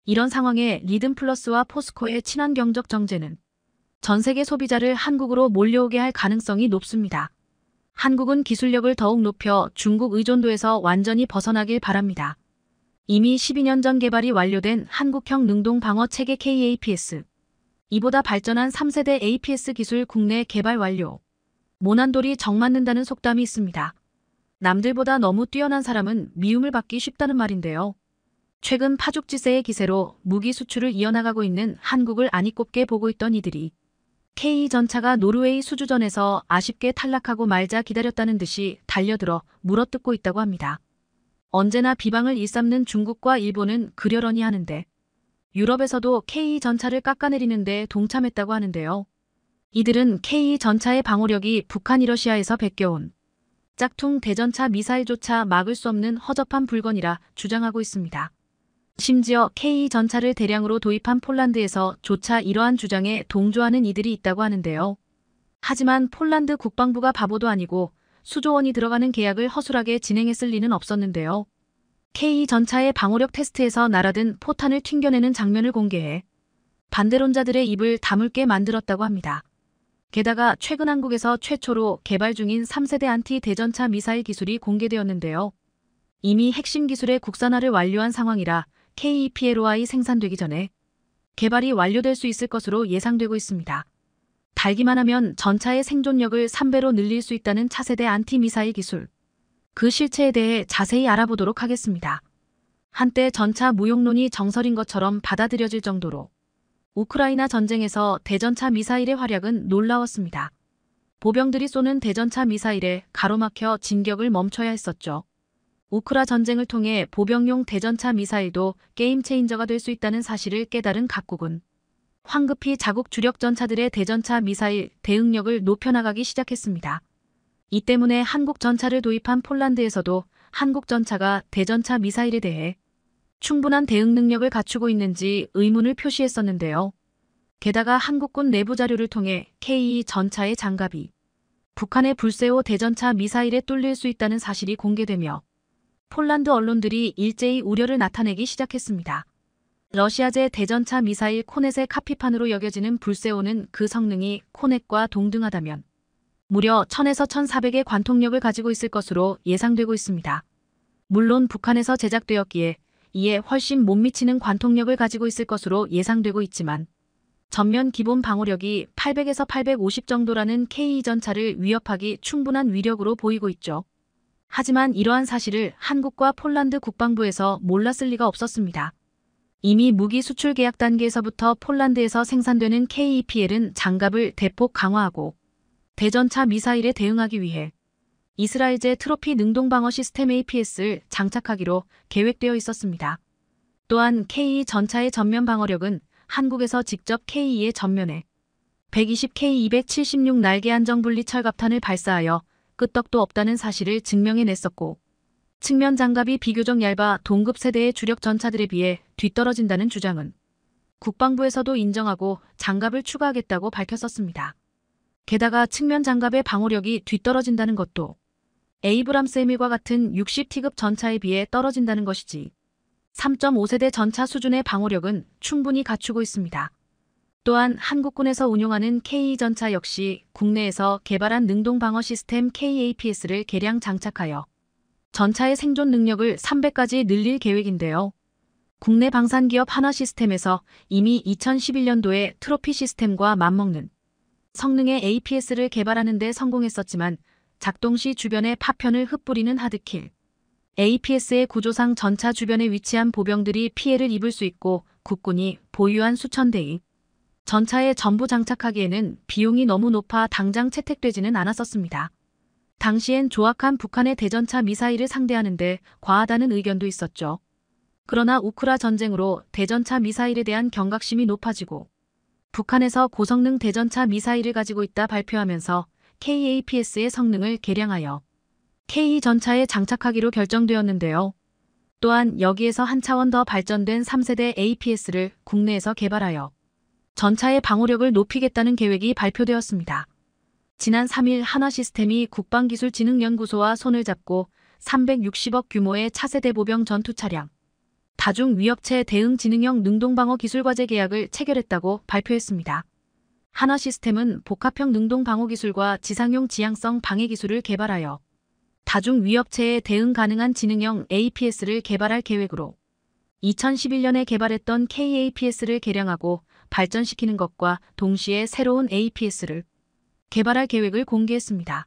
이런 상황에 리듬 플러스와 포스코의 친환경적 정제는 전 세계 소비자를 한국으로 몰려오게 할 가능성이 높습니다. 한국은 기술력을 더욱 높여 중국 의존도에서 완전히 벗어나길 바랍니다. 이미 12년 전 개발이 완료된 한국형 능동 방어 체계 KAPS 이보다 발전한 3세대 APS 기술 국내 개발 완료 모난돌이 정맞는다는 속담이 있습니다. 남들보다 너무 뛰어난 사람은 미움을 받기 쉽다는 말인데요. 최근 파죽지세의 기세로 무기 수출을 이어나가고 있는 한국을 안이꼽게 보고 있던 이들이 K전차가 노르웨이 수주전에서 아쉽게 탈락하고 말자 기다렸다는 듯이 달려들어 물어뜯고 있다고 합니다. 언제나 비방을 일삼는 중국과 일본은 그려러니 하는데 유럽에서도 K전차를 깎아내리는데 동참했다고 하는데요. 이들은 K전차의 방어력이 북한이 러시아에서 베껴온 짝퉁 대전차 미사일조차 막을 수 없는 허접한 물건이라 주장하고 있습니다. 심지어 K2전차를 대량으로 도입한 폴란드에서 조차 이러한 주장에 동조하는 이들이 있다고 하는데요. 하지만 폴란드 국방부가 바보도 아니고 수조원이 들어가는 계약을 허술하게 진행했을 리는 없었는데요. K2전차의 방어력 테스트에서 날아든 포탄을 튕겨내는 장면을 공개해 반대론자들의 입을 다물게 만들었다고 합니다. 게다가 최근 한국에서 최초로 개발 중인 3세대 안티 대전차 미사일 기술이 공개되었는데요. 이미 핵심 기술의 국산화를 완료한 상황이라 KEPLOI 생산되기 전에 개발이 완료될 수 있을 것으로 예상되고 있습니다. 달기만 하면 전차의 생존력을 3배로 늘릴 수 있다는 차세대 안티미사일 기술. 그 실체에 대해 자세히 알아보도록 하겠습니다. 한때 전차 무용론이 정설인 것처럼 받아들여질 정도로 우크라이나 전쟁에서 대전차 미사일의 활약은 놀라웠습니다. 보병들이 쏘는 대전차 미사일에 가로막혀 진격을 멈춰야 했었죠. 우크라 전쟁을 통해 보병용 대전차 미사일도 게임 체인저가 될 수 있다는 사실을 깨달은 각국은 황급히 자국 주력 전차들의 대전차 미사일 대응력을 높여나가기 시작했습니다. 이 때문에 한국 전차를 도입한 폴란드에서도 한국 전차가 대전차 미사일에 대해 충분한 대응 능력을 갖추고 있는지 의문을 표시했었는데요. 게다가 한국군 내부 자료를 통해 k e 전차의 장갑이 북한의 불세호 대전차 미사일에 뚫릴 수 있다는 사실이 공개되며 폴란드 언론들이 일제히 우려를 나타내기 시작했습니다. 러시아제 대전차 미사일 코넷의 카피판으로 여겨지는 불세호는 그 성능이 코넷과 동등하다면 무려 1000에서 1400의 관통력을 가지고 있을 것으로 예상되고 있습니다. 물론 북한에서 제작되었기에 이에 훨씬 못 미치는 관통력을 가지고 있을 것으로 예상되고 있지만 전면 기본 방어력이 800에서 850 정도라는 K2 전차를 위협하기 충분한 위력으로 보이고 있죠. 하지만 이러한 사실을 한국과 폴란드 국방부에서 몰랐을 리가 없었습니다. 이미 무기 수출 계약 단계에서부터 폴란드에서 생산되는 KEPL은 장갑을 대폭 강화하고 대전차 미사일에 대응하기 위해 이스라엘제 트로피 능동방어 시스템 APS를 장착하기로 계획되어 있었습니다. 또한 K2 전차의 전면 방어력은 한국에서 직접 K2의 전면에 120K276 날개 안정 분리 철갑탄을 발사하여 끄떡도 없다는 사실을 증명해냈었고 측면 장갑이 비교적 얇아 동급 세대의 주력 전차들에 비해 뒤떨어진다는 주장은 국방부에서도 인정하고 장갑을 추가하겠다고 밝혔었습니다. 게다가 측면 장갑의 방어력이 뒤떨어진다는 것도 에이브람스 해밀과 같은 60T급 전차에 비해 떨어진다는 것이지 3.5세대 전차 수준의 방어력은 충분히 갖추고 있습니다. 또한 한국군에서 운용하는 KE 전차 역시 국내에서 개발한 능동 방어 시스템 KAPS를 개량 장착하여 전차의 생존 능력을 300까지 늘릴 계획인데요. 국내 방산기업 하나 시스템에서 이미 2011년도에 트로피 시스템과 맞먹는 성능의 APS를 개발하는 데 성공했었지만 작동 시 주변에 파편을 흩뿌리는 하드킬. APS의 구조상 전차 주변에 위치한 보병들이 피해를 입을 수 있고 국군이 보유한 수천 대의 전차에 전부 장착하기에는 비용이 너무 높아 당장 채택되지는 않았었습니다. 당시엔 조악한 북한의 대전차 미사일을 상대하는데 과하다는 의견도 있었죠. 그러나 우크라 전쟁으로 대전차 미사일에 대한 경각심이 높아지고 북한에서 고성능 대전차 미사일을 가지고 있다 발표하면서 KAPS의 성능을 개량하여 K전차에 장착하기로 결정되었는데요. 또한 여기에서 한 차원 더 발전된 3세대 APS를 국내에서 개발하여 전차의 방어력을 높이겠다는 계획이 발표되었습니다. 지난 3일 한화시스템이 국방기술진흥연구소와 손을 잡고 360억 규모의 차세대 보병 전투 차량, 다중 위협체 대응 진흥형 능동방어 기술과제 계약을 체결했다고 발표했습니다. 한화 시스템은 복합형 능동 방어 기술과 지상용 지향성 방해 기술을 개발하여 다중 위협체에 대응 가능한 지능형 APS를 개발할 계획으로 2011년에 개발했던 KAPS를 개량하고 발전시키는 것과 동시에 새로운 APS를 개발할 계획을 공개했습니다.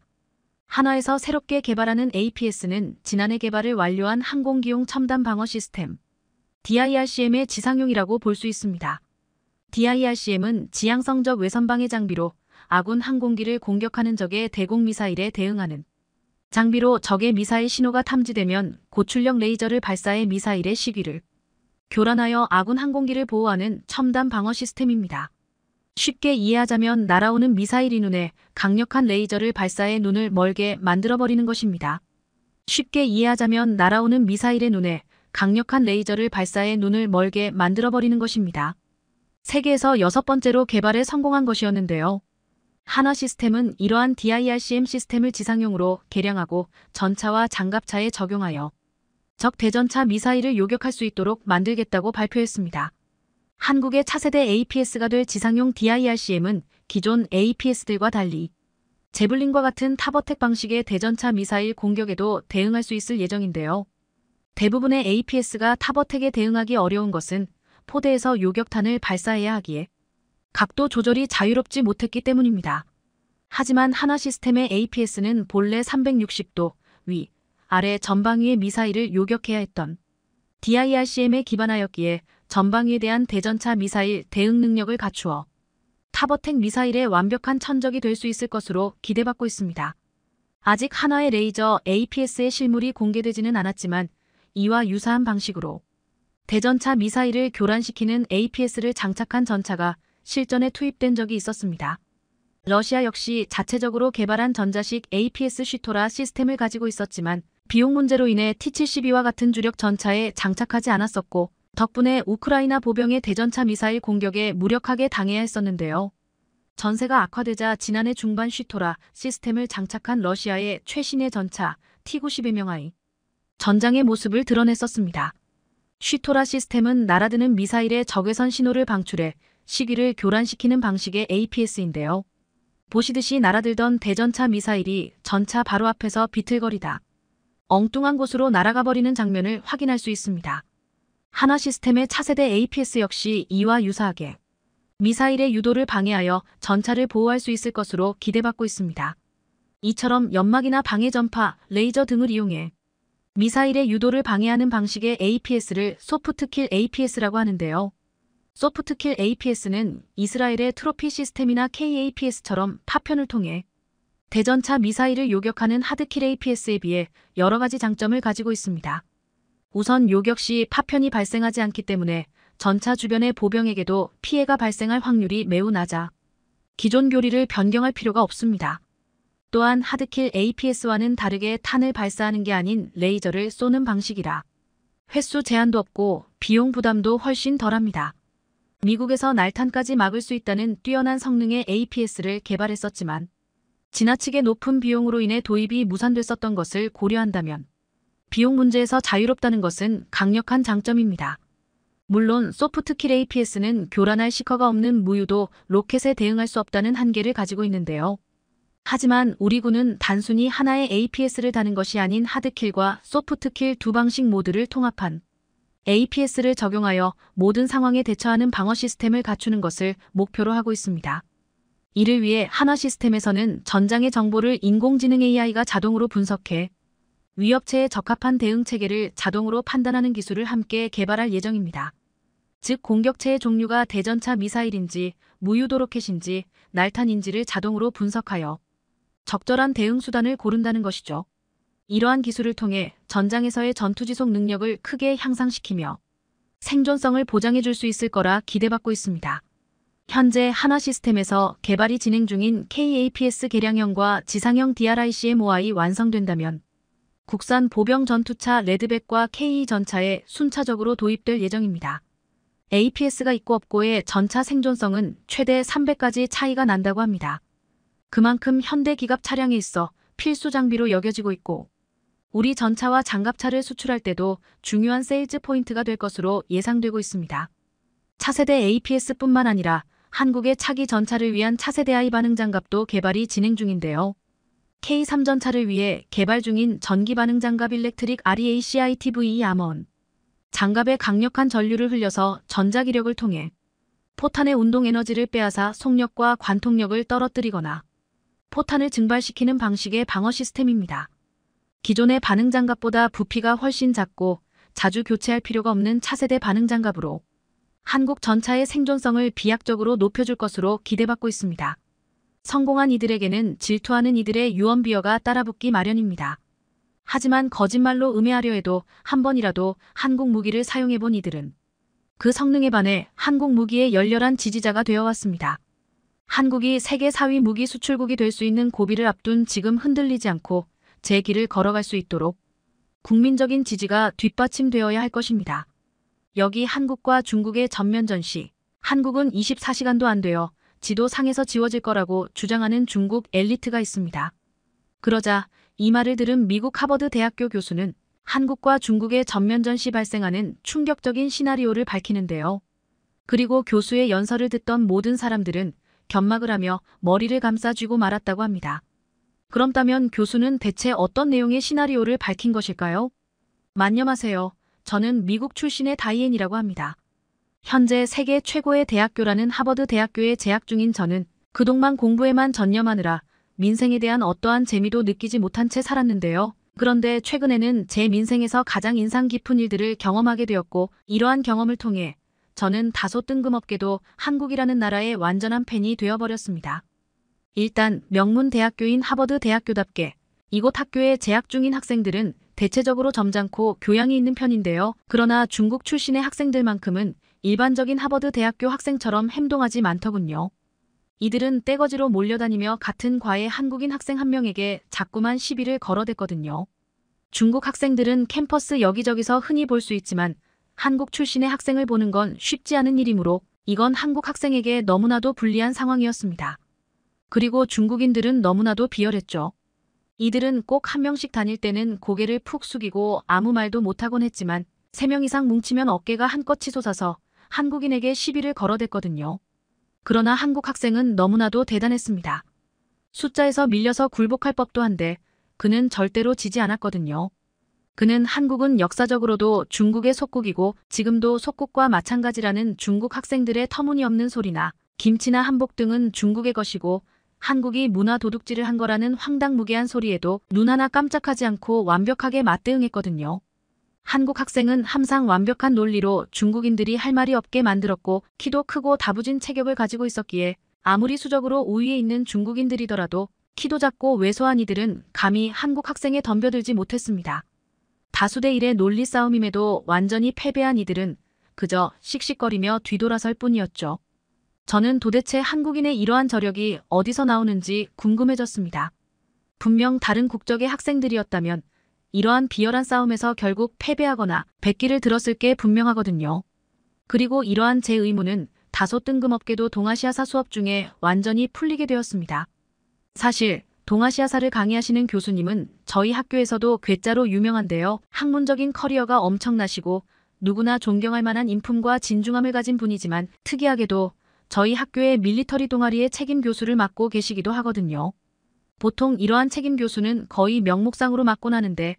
한화에서 새롭게 개발하는 APS는 지난해 개발을 완료한 항공기용 첨단 방어 시스템 DIRCM의 지상용이라고 볼 수 있습니다. DIRCM은 지향성적 외선방해 장비로 아군 항공기를 공격하는 적의 대공미사일에 대응하는 장비로 적의 미사일 신호가 탐지되면 고출력 레이저를 발사해 미사일의 시위를 교란하여 아군 항공기를 보호하는 첨단 방어 시스템입니다. 쉽게 이해하자면 날아오는 미사일이 눈에 강력한 레이저를 발사해 눈을 멀게 만들어버리는 것입니다. 쉽게 이해하자면 날아오는 미사일의 눈에 강력한 레이저를 발사해 눈을 멀게 만들어버리는 것입니다. 세계에서 여섯 번째로 개발에 성공한 것이었는데요. 한화 시스템은 이러한 DIRCM 시스템을 지상용으로 개량하고 전차와 장갑차에 적용하여 적 대전차 미사일을 요격할 수 있도록 만들겠다고 발표했습니다. 한국의 차세대 APS가 될 지상용 DIRCM은 기존 APS들과 달리 제블린과 같은 타버텍 방식의 대전차 미사일 공격에도 대응할 수 있을 예정인데요. 대부분의 APS가 타버텍에 대응하기 어려운 것은 포대에서 요격탄을 발사해야 하기에 각도 조절이 자유롭지 못했기 때문입니다. 하지만 하나 시스템의 APS는 본래 360도 위, 아래 전방위의 미사일을 요격해야 했던 DIRCM에 기반하였기에 전방위에 대한 대전차 미사일 대응 능력을 갖추어 타버텍 미사일의 완벽한 천적이 될 수 있을 것으로 기대받고 있습니다. 아직 하나의 레이저 APS의 실물이 공개되지는 않았지만 이와 유사한 방식으로 대전차 미사일을 교란시키는 APS를 장착한 전차가 실전에 투입된 적이 있었습니다. 러시아 역시 자체적으로 개발한 전자식 APS 슈토라 시스템을 가지고 있었지만 비용 문제로 인해 T-72와 같은 주력 전차에 장착하지 않았었고 덕분에 우크라이나 보병의 대전차 미사일 공격에 무력하게 당해야 했었는데요. 전세가 악화되자 지난해 중반 슈토라 시스템을 장착한 러시아의 최신의 전차 T-90의 명하이 전장의 모습을 드러냈었습니다. 쉬토라 시스템은 날아드는 미사일의 적외선 신호를 방출해 시기를 교란시키는 방식의 APS인데요. 보시듯이 날아들던 대전차 미사일이 전차 바로 앞에서 비틀거리다. 엉뚱한 곳으로 날아가 버리는 장면을 확인할 수 있습니다. 하나 시스템의 차세대 APS 역시 이와 유사하게 미사일의 유도를 방해하여 전차를 보호할 수 있을 것으로 기대받고 있습니다. 이처럼 연막이나 방해 전파, 레이저 등을 이용해 미사일의 유도를 방해하는 방식의 APS를 소프트킬 APS라고 하는데요. 소프트킬 APS는 이스라엘의 트로피 시스템이나 KAPS처럼 파편을 통해 대전차 미사일을 요격하는 하드킬 APS에 비해 여러 가지 장점을 가지고 있습니다. 우선 요격 시 파편이 발생하지 않기 때문에 전차 주변의 보병에게도 피해가 발생할 확률이 매우 낮아 기존 교리를 변경할 필요가 없습니다. 또한 하드킬 APS와는 다르게 탄을 발사하는 게 아닌 레이저를 쏘는 방식이라 횟수 제한도 없고 비용 부담도 훨씬 덜합니다. 미국에서 날탄까지 막을 수 있다는 뛰어난 성능의 APS를 개발했었지만 지나치게 높은 비용으로 인해 도입이 무산됐었던 것을 고려한다면 비용 문제에서 자유롭다는 것은 강력한 장점입니다. 물론 소프트킬 APS는 교란할 시커가 없는 무유도 로켓에 대응할 수 없다는 한계를 가지고 있는데요. 하지만 우리 군은 단순히 하나의 APS를 다는 것이 아닌 하드킬과 소프트킬 두 방식 모드를 통합한 APS를 적용하여 모든 상황에 대처하는 방어 시스템을 갖추는 것을 목표로 하고 있습니다. 이를 위해 하나 시스템에서는 전장의 정보를 인공지능 AI가 자동으로 분석해 위협체에 적합한 대응 체계를 자동으로 판단하는 기술을 함께 개발할 예정입니다. 즉 공격체의 종류가 대전차 미사일인지 무유도 로켓인지 날탄인지를 자동으로 분석하여 적절한 대응 수단을 고른다는 것이죠. 이러한 기술을 통해 전장에서의 전투 지속 능력을 크게 향상시키며 생존성을 보장해 줄 수 있을 거라 기대받고 있습니다. 현재 하나 시스템에서 개발이 진행 중인 KAPS 개량형과 지상형 DRICMOI 완성된다면 국산 보병 전투차 레드백과 KE 전차에 순차적으로 도입될 예정입니다. APS가 있고 없고의 전차 생존성은 최대 3 0 0까지 차이가 난다고 합니다. 그만큼 현대 기갑 차량이 있어 필수 장비로 여겨지고 있고 우리 전차와 장갑차를 수출할 때도 중요한 세일즈 포인트가 될 것으로 예상되고 있습니다. 차세대 APS뿐만 아니라 한국의 차기 전차를 위한 차세대 I 반응 장갑도 개발이 진행 중인데요. K3 전차를 위해 개발 중인 전기 반응 장갑 일렉트릭 REACITVE 아먼 장갑에 강력한 전류를 흘려서 전자기력을 통해 포탄의 운동 에너지를 빼앗아 속력과 관통력을 떨어뜨리거나 포탄을 증발시키는 방식의 방어 시스템입니다. 기존의 반응 장갑보다 부피가 훨씬 작고 자주 교체할 필요가 없는 차세대 반응 장갑으로 한국 전차의 생존성을 비약적으로 높여줄 것으로 기대받고 있습니다. 성공한 이들에게는 질투하는 이들의 유언비어가 따라붙기 마련입니다. 하지만 거짓말로 음해하려 해도 한 번이라도 한국 무기를 사용해본 이들은 그 성능에 반해 한국 무기의 열렬한 지지자가 되어왔습니다. 한국이 세계 4위 무기 수출국이 될 수 있는 고비를 앞둔 지금 흔들리지 않고 제 길을 걸어갈 수 있도록 국민적인 지지가 뒷받침되어야 할 것입니다. 여기 한국과 중국의 전면전 시 한국은 24시간도 안 되어 지도상에서 지워질 거라고 주장하는 중국 엘리트가 있습니다. 그러자 이 말을 들은 미국 하버드 대학교 교수는 한국과 중국의 전면전 시 발생하는 충격적인 시나리오를 밝히는데요. 그리고 교수의 연설을 듣던 모든 사람들은 견막을 하며 머리를 감싸쥐고 말았다고 합니다. 그럼다면 교수는 대체 어떤 내용의 시나리오를 밝힌 것일까요? 만념하세요. 저는 미국 출신의 다이앤이라고 합니다. 현재 세계 최고의 대학교라는 하버드 대학교에 재학 중인 저는 그동안 공부에만 전념하느라 민생에 대한 어떠한 재미도 느끼지 못한 채 살았는데요. 그런데 최근에는 제 민생에서 가장 인상 깊은 일들을 경험하게 되었고 이러한 경험을 통해 저는 다소 뜬금없게도 한국이라는 나라의 완전한 팬이 되어버렸습니다. 일단 명문 대학교인 하버드 대학교답게 이곳 학교에 재학 중인 학생들은 대체적으로 점잖고 교양이 있는 편인데요. 그러나 중국 출신의 학생들만큼은 일반적인 하버드 대학교 학생처럼 행동하지 많더군요. 이들은 떼거지로 몰려다니며 같은 과의 한국인 학생 한 명에게 자꾸만 시비를 걸어댔거든요. 중국 학생들은 캠퍼스 여기저기서 흔히 볼 수 있지만 한국 출신의 학생을 보는 건 쉽지 않은 일이므로 이건 한국 학생에게 너무나도 불리한 상황이었습니다. 그리고 중국인들은 너무나도 비열했죠. 이들은 꼭 한 명씩 다닐 때는 고개를 푹 숙이고 아무 말도 못하곤 했지만 3명 이상 뭉치면 어깨가 한껏 치솟아서 한국인에게 시비를 걸어댔거든요. 그러나 한국 학생은 너무나도 대단했습니다. 숫자에서 밀려서 굴복할 법도 한데 그는 절대로 지지 않았거든요. 그는 한국은 역사적으로도 중국의 속국이고 지금도 속국과 마찬가지라는 중국 학생들의 터무니없는 소리나 김치나 한복 등은 중국의 것이고 한국이 문화 도둑질을 한 거라는 황당무계한 소리에도 눈 하나 깜짝하지 않고 완벽하게 맞대응했거든요. 한국 학생은 항상 완벽한 논리로 중국인들이 할 말이 없게 만들었고 키도 크고 다부진 체격을 가지고 있었기에 아무리 수적으로 우위에 있는 중국인들이더라도 키도 작고 왜소한 이들은 감히 한국 학생에 덤벼들지 못했습니다. 다수대 일의 논리 싸움임에도 완전히 패배한 이들은 그저 씩씩거리며 뒤돌아설 뿐이었죠. 저는 도대체 한국인의 이러한 저력이 어디서 나오는지 궁금해졌습니다. 분명 다른 국적의 학생들이었다면 이러한 비열한 싸움에서 결국 패배하거나 백기를 들었을 게 분명하거든요. 그리고 이러한 제 의문은 다소 뜬금없게도 동아시아사 수업 중에 완전히 풀리게 되었습니다. 사실 동아시아사를 강의하시는 교수님은 저희 학교에서도 괴짜로 유명한데요. 학문적인 커리어가 엄청나시고 누구나 존경할 만한 인품과 진중함을 가진 분이지만 특이하게도 저희 학교의 밀리터리 동아리의 책임 교수를 맡고 계시기도 하거든요. 보통 이러한 책임 교수는 거의 명목상으로 맡고나는데이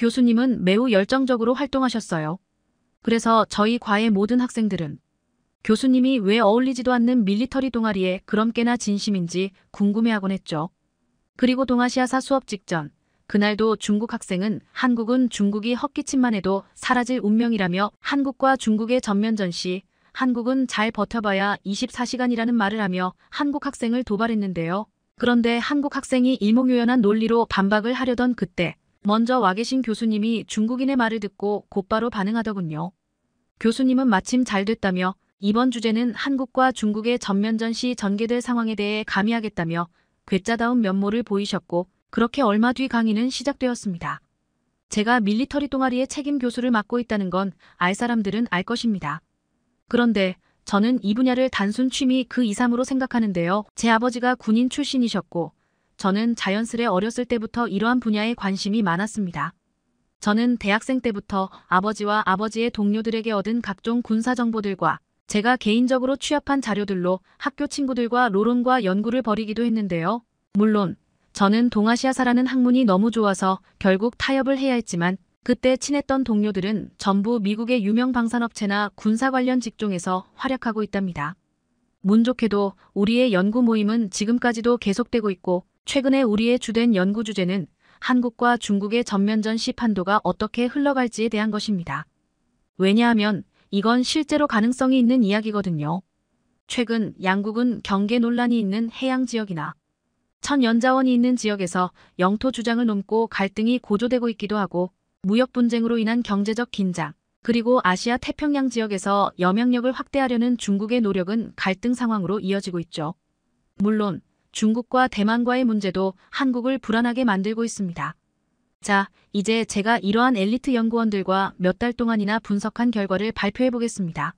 교수님은 매우 열정적으로 활동하셨어요. 그래서 저희 과의 모든 학생들은 교수님이 왜 어울리지도 않는 밀리터리 동아리에 그럼 깨나 진심인지 궁금해하곤 했죠. 그리고 동아시아사 수업 직전 그날도 중국 학생은 한국은 중국이 헛기침만 해도 사라질 운명이라며 한국과 중국의 전면전 시 한국은 잘 버텨봐야 24시간이라는 말을 하며 한국 학생을 도발했는데요. 그런데 한국 학생이 일목요연한 논리로 반박을 하려던 그때 먼저 와 계신 교수님이 중국인의 말을 듣고 곧바로 반응하더군요. 교수님은 마침 잘 됐다며 이번 주제는 한국과 중국의 전면전 시 전개될 상황에 대해 감이하겠다며 괴짜다운 면모를 보이셨고 그렇게 얼마 뒤 강의는 시작되었습니다. 제가 밀리터리 동아리의 책임 교수를 맡고 있다는 건 알 사람들은 알 것입니다. 그런데 저는 이 분야를 단순 취미 그 이상으로 생각하는데요. 제 아버지가 군인 출신이셨고 저는 자연스레 어렸을 때부터 이러한 분야에 관심이 많았습니다. 저는 대학생 때부터 아버지와 아버지의 동료들에게 얻은 각종 군사 정보들과 제가 개인적으로 취합한 자료들로 학교 친구들과 로론과 연구를 벌이기도 했는데요. 물론 저는 동아시아사라는 학문이 너무 좋아서 결국 타협을 해야 했지만 그때 친했던 동료들은 전부 미국의 유명 방산업체나 군사 관련 직종에서 활약하고 있답니다. 문 좋게도 우리의 연구 모임은 지금까지도 계속되고 있고 최근에 우리의 주된 연구 주제는 한국과 중국의 전면전 시 판도가 어떻게 흘러갈지에 대한 것입니다. 왜냐하면 이건 실제로 가능성이 있는 이야기거든요. 최근 양국은 경계 논란이 있는 해양 지역이나 천연자원이 있는 지역에서 영토 주장을 넘고 갈등이 고조되고 있기도 하고 무역 분쟁으로 인한 경제적 긴장, 그리고 아시아 태평양 지역에서 영향력을 확대하려는 중국의 노력은 갈등 상황으로 이어지고 있죠. 물론 중국과 대만과의 문제도 한국을 불안하게 만들고 있습니다. 자, 이제 제가 이러한 엘리트 연구원들과 몇 달 동안이나 분석한 결과를 발표해 보겠습니다.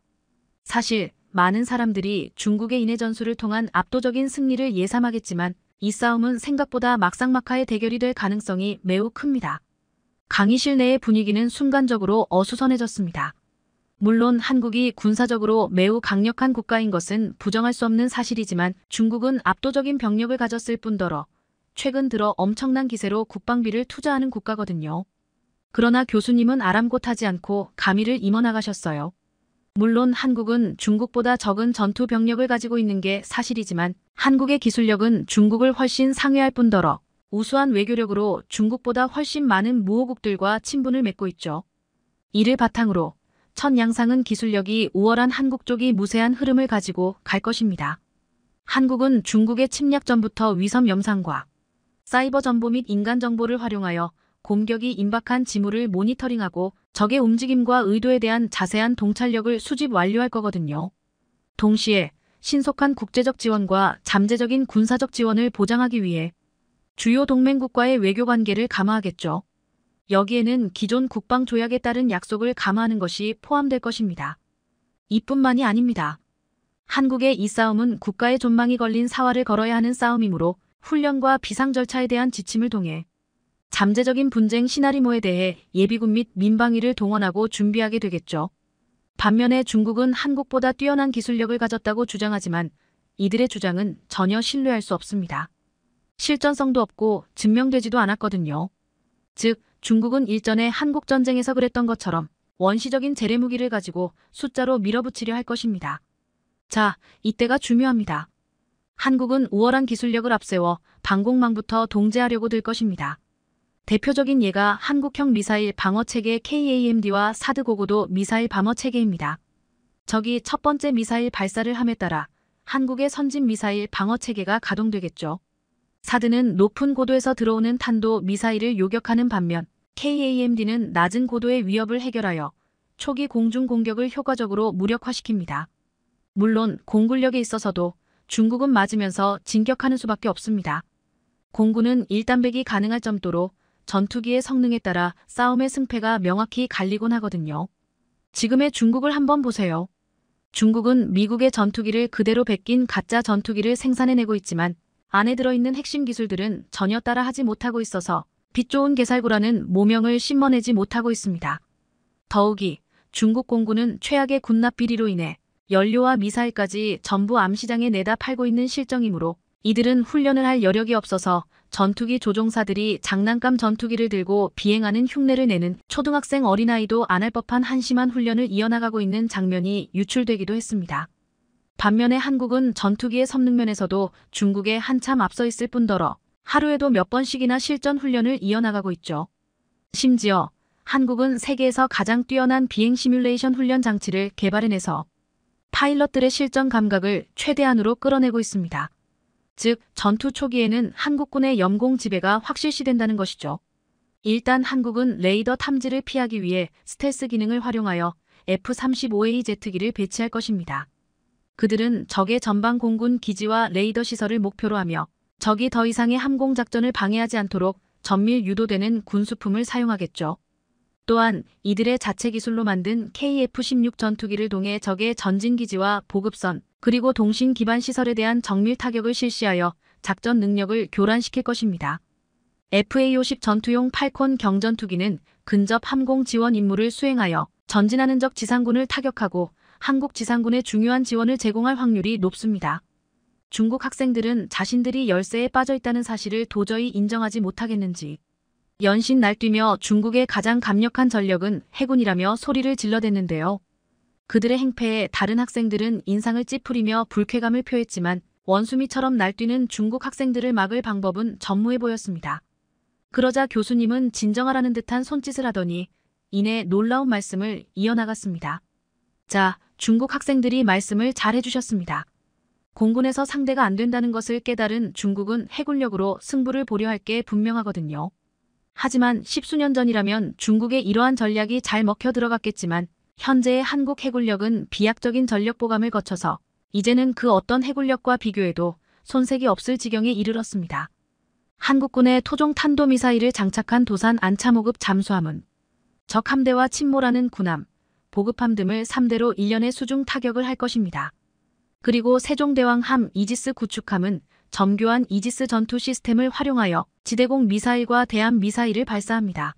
사실 많은 사람들이 중국의 인해 전술을 통한 압도적인 승리를 예상하겠지만 이 싸움은 생각보다 막상막하의 대결이 될 가능성이 매우 큽니다. 강의실 내의 분위기는 순간적으로 어수선해졌습니다. 물론 한국이 군사적으로 매우 강력한 국가인 것은 부정할 수 없는 사실이지만 중국은 압도적인 병력을 가졌을 뿐더러 최근 들어 엄청난 기세로 국방비를 투자하는 국가거든요. 그러나 교수님은 아람곳하지 않고 가미를 임어나가셨어요. 물론 한국은 중국보다 적은 전투 병력을 가지고 있는 게 사실이지만 한국의 기술력은 중국을 훨씬 상회할 뿐더러 우수한 외교력으로 중국보다 훨씬 많은 무호국들과 친분을 맺고 있죠. 이를 바탕으로 첫양상은 기술력이 우월한 한국 쪽이 무세한 흐름을 가지고 갈 것입니다. 한국은 중국의 침략 전부터 위섬 염상과 사이버 정보 및 인간 정보를 활용하여 공격이 임박한 지물을 모니터링하고 적의 움직임과 의도에 대한 자세한 동찰력을 수집 완료할 거거든요. 동시에 신속한 국제적 지원과 잠재적인 군사적 지원을 보장하기 위해 주요 동맹국과의 외교 관계를 감화하겠죠. 여기에는 기존 국방 조약에 따른 약속을 감화하는 것이 포함될 것입니다. 이뿐만이 아닙니다. 한국의 이 싸움은 국가의 존망이 걸린 사활을 걸어야 하는 싸움이므로 훈련과 비상 절차에 대한 지침을 통해 잠재적인 분쟁 시나리오에 대해 예비군 및 민방위를 동원하고 준비하게 되겠죠. 반면에 중국은 한국보다 뛰어난 기술력을 가졌다고 주장하지만 이들의 주장은 전혀 신뢰할 수 없습니다. 실전성도 없고 증명되지도 않았거든요. 즉 중국은 일전에 한국전쟁에서 그랬던 것처럼 원시적인 재래무기를 가지고 숫자로 밀어붙이려 할 것입니다. 자, 이때가 중요합니다. 한국은 우월한 기술력을 앞세워 방공망부터 동제하려고 들 것입니다. 대표적인 예가 한국형 미사일 방어체계 KAMD와 사드 고고도 미사일 방어체계입니다. 적이 첫 번째 미사일 발사를 함에 따라 한국의 선진 미사일 방어체계가 가동되겠죠. 사드는 높은 고도에서 들어오는 탄도 미사일을 요격하는 반면 KAMD는 낮은 고도의 위협을 해결하여 초기 공중 공격을 효과적으로 무력화시킵니다. 물론 공군력에 있어서도 중국은 맞으면서 진격하는 수밖에 없습니다. 공군은 일단백이 가능할 정도로 전투기의 성능에 따라 싸움의 승패가 명확히 갈리곤 하거든요. 지금의 중국을 한번 보세요. 중국은 미국의 전투기를 그대로 베낀 가짜 전투기를 생산해내고 있지만 안에 들어있는 핵심 기술들은 전혀 따라하지 못하고 있어서 빛 좋은 개살구라는 모명을 심어내지 못하고 있습니다. 더욱이 중국 공군은 최악의 군납 비리로 인해 연료와 미사일까지 전부 암시장에 내다 팔고 있는 실정이므로 이들은 훈련을 할 여력이 없어서 전투기 조종사들이 장난감 전투기를 들고 비행하는 흉내를 내는 초등학생 어린아이도 안 할 법한 한심한 훈련을 이어나가고 있는 장면이 유출되기도 했습니다. 반면에 한국은 전투기의 성능면에서도 중국에 한참 앞서 있을 뿐더러 하루에도 몇 번씩이나 실전 훈련을 이어나가고 있죠. 심지어 한국은 세계에서 가장 뛰어난 비행 시뮬레이션 훈련 장치를 개발해내서 파일럿들의 실전 감각을 최대한으로 끌어내고 있습니다. 즉, 전투 초기에는 한국군의 연공 지배가 확실시된다는 것이죠. 일단 한국은 레이더 탐지를 피하기 위해 스텔스 기능을 활용하여 F-35A 제트기를 배치할 것입니다. 그들은 적의 전방 공군 기지와 레이더 시설을 목표로 하며 적이 더 이상의 함공작전을 방해하지 않도록 전밀 유도되는 군수품을 사용하겠죠. 또한 이들의 자체 기술로 만든 KF-16 전투기를 통해 적의 전진기지와 보급선, 그리고 동신 기반 시설에 대한 정밀 타격을 실시하여 작전 능력을 교란시킬 것입니다. FA-50 전투용 팔콘 경전투기는 근접 항공 지원 임무를 수행하여 전진하는 적 지상군을 타격하고 한국 지상군의 중요한 지원을 제공할 확률이 높습니다. 중국 학생들은 자신들이 열쇠에 빠져 있다는 사실을 도저히 인정하지 못하겠는지 연신 날뛰며 중국의 가장 강력한 전력은 해군이라며 소리를 질러댔는데요. 그들의 행패에 다른 학생들은 인상을 찌푸리며 불쾌감을 표했지만 원수미처럼 날뛰는 중국 학생들을 막을 방법은 전무해 보였습니다. 그러자 교수님은 진정하라는 듯한 손짓을 하더니 이내 놀라운 말씀을 이어나갔습니다. 자, 중국 학생들이 말씀을 잘 해주셨습니다. 공군에서 상대가 안 된다는 것을 깨달은 중국은 해군력으로 승부를 보려 할 게 분명하거든요. 하지만 십수년 전이라면 중국의 이러한 전략이 잘 먹혀 들어갔겠지만 현재의 한국 해군력은 비약적인 전력 보감을 거쳐서 이제는 그 어떤 해군력과 비교해도 손색이 없을 지경에 이르렀습니다. 한국군의 토종 탄도미사일을 장착한 도산 안차모급 잠수함은 적 함대와 침몰하는 군함, 보급함 등을 3대로 1년의 수중 타격을 할 것입니다. 그리고 세종대왕함 이지스 구축함은 정교한 이지스 전투 시스템을 활용하여 지대공 미사일과 대함 미사일을 발사합니다.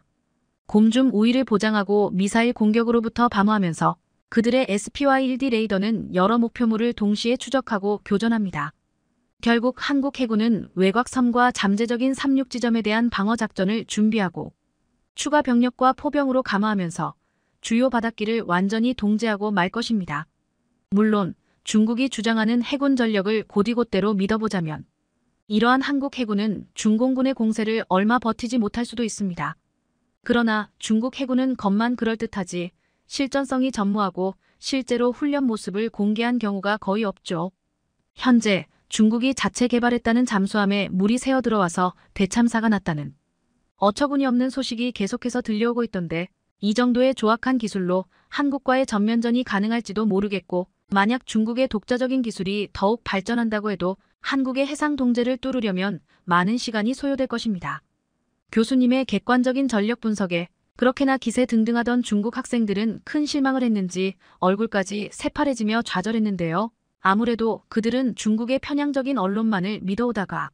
곰중 우위를 보장하고 미사일 공격으로부터 방어하면서 그들의 SPY-1D 레이더는 여러 목표물을 동시에 추적하고 교전합니다. 결국 한국 해군은 외곽섬과 잠재적인 삼륙지점에 대한 방어작전을 준비하고 추가 병력과 포병으로 감화하면서 주요 바닷길을 완전히 동제하고 말 것입니다. 물론 중국이 주장하는 해군 전력을 곧이곧대로 믿어보자면 이러한 한국 해군은 중공군의 공세를 얼마 버티지 못할 수도 있습니다. 그러나 중국 해군은 겉만 그럴듯하지 실전성이 전무하고 실제로 훈련 모습을 공개한 경우가 거의 없죠. 현재 중국이 자체 개발했다는 잠수함에 물이 새어 들어와서 대참사가 났다는 어처구니 없는 소식이 계속해서 들려오고 있던데 이 정도의 조악한 기술로 한국과의 전면전이 가능할지도 모르겠고 만약 중국의 독자적인 기술이 더욱 발전한다고 해도 한국의 해상 동제를 뚫으려면 많은 시간이 소요될 것입니다. 교수님의 객관적인 전력 분석에 그렇게나 기세 등등하던 중국 학생들은 큰 실망을 했는지 얼굴까지 새파래지며 좌절했는데요. 아무래도 그들은 중국의 편향적인 언론만을 믿어오다가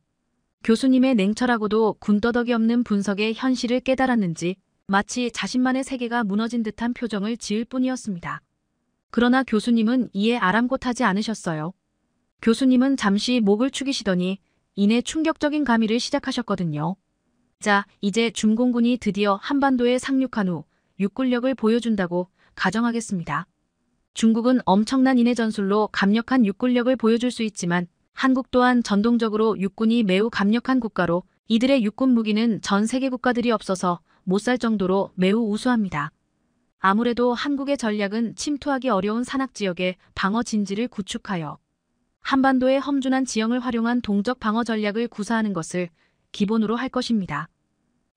교수님의 냉철하고도 군더더기 없는 분석의 현실을 깨달았는지 마치 자신만의 세계가 무너진 듯한 표정을 지을 뿐이었습니다. 그러나 교수님은 이에 아람곳하지 않으셨어요. 교수님은 잠시 목을 축이시더니 이내 충격적인 가미를 시작하셨거든요. 자, 이제 중공군이 드디어 한반도에 상륙한 후 육군력을 보여준다고 가정하겠습니다. 중국은 엄청난 인해 전술로 강력한 육군력을 보여줄 수 있지만 한국 또한 전동적으로 육군이 매우 강력한 국가로 이들의 육군 무기는 전 세계 국가들이 없어서 못 살 정도로 매우 우수합니다. 아무래도 한국의 전략은 침투하기 어려운 산악지역에 방어 진지를 구축하여 한반도의 험준한 지형을 활용한 동적 방어 전략을 구사하는 것을 기본으로 할 것입니다.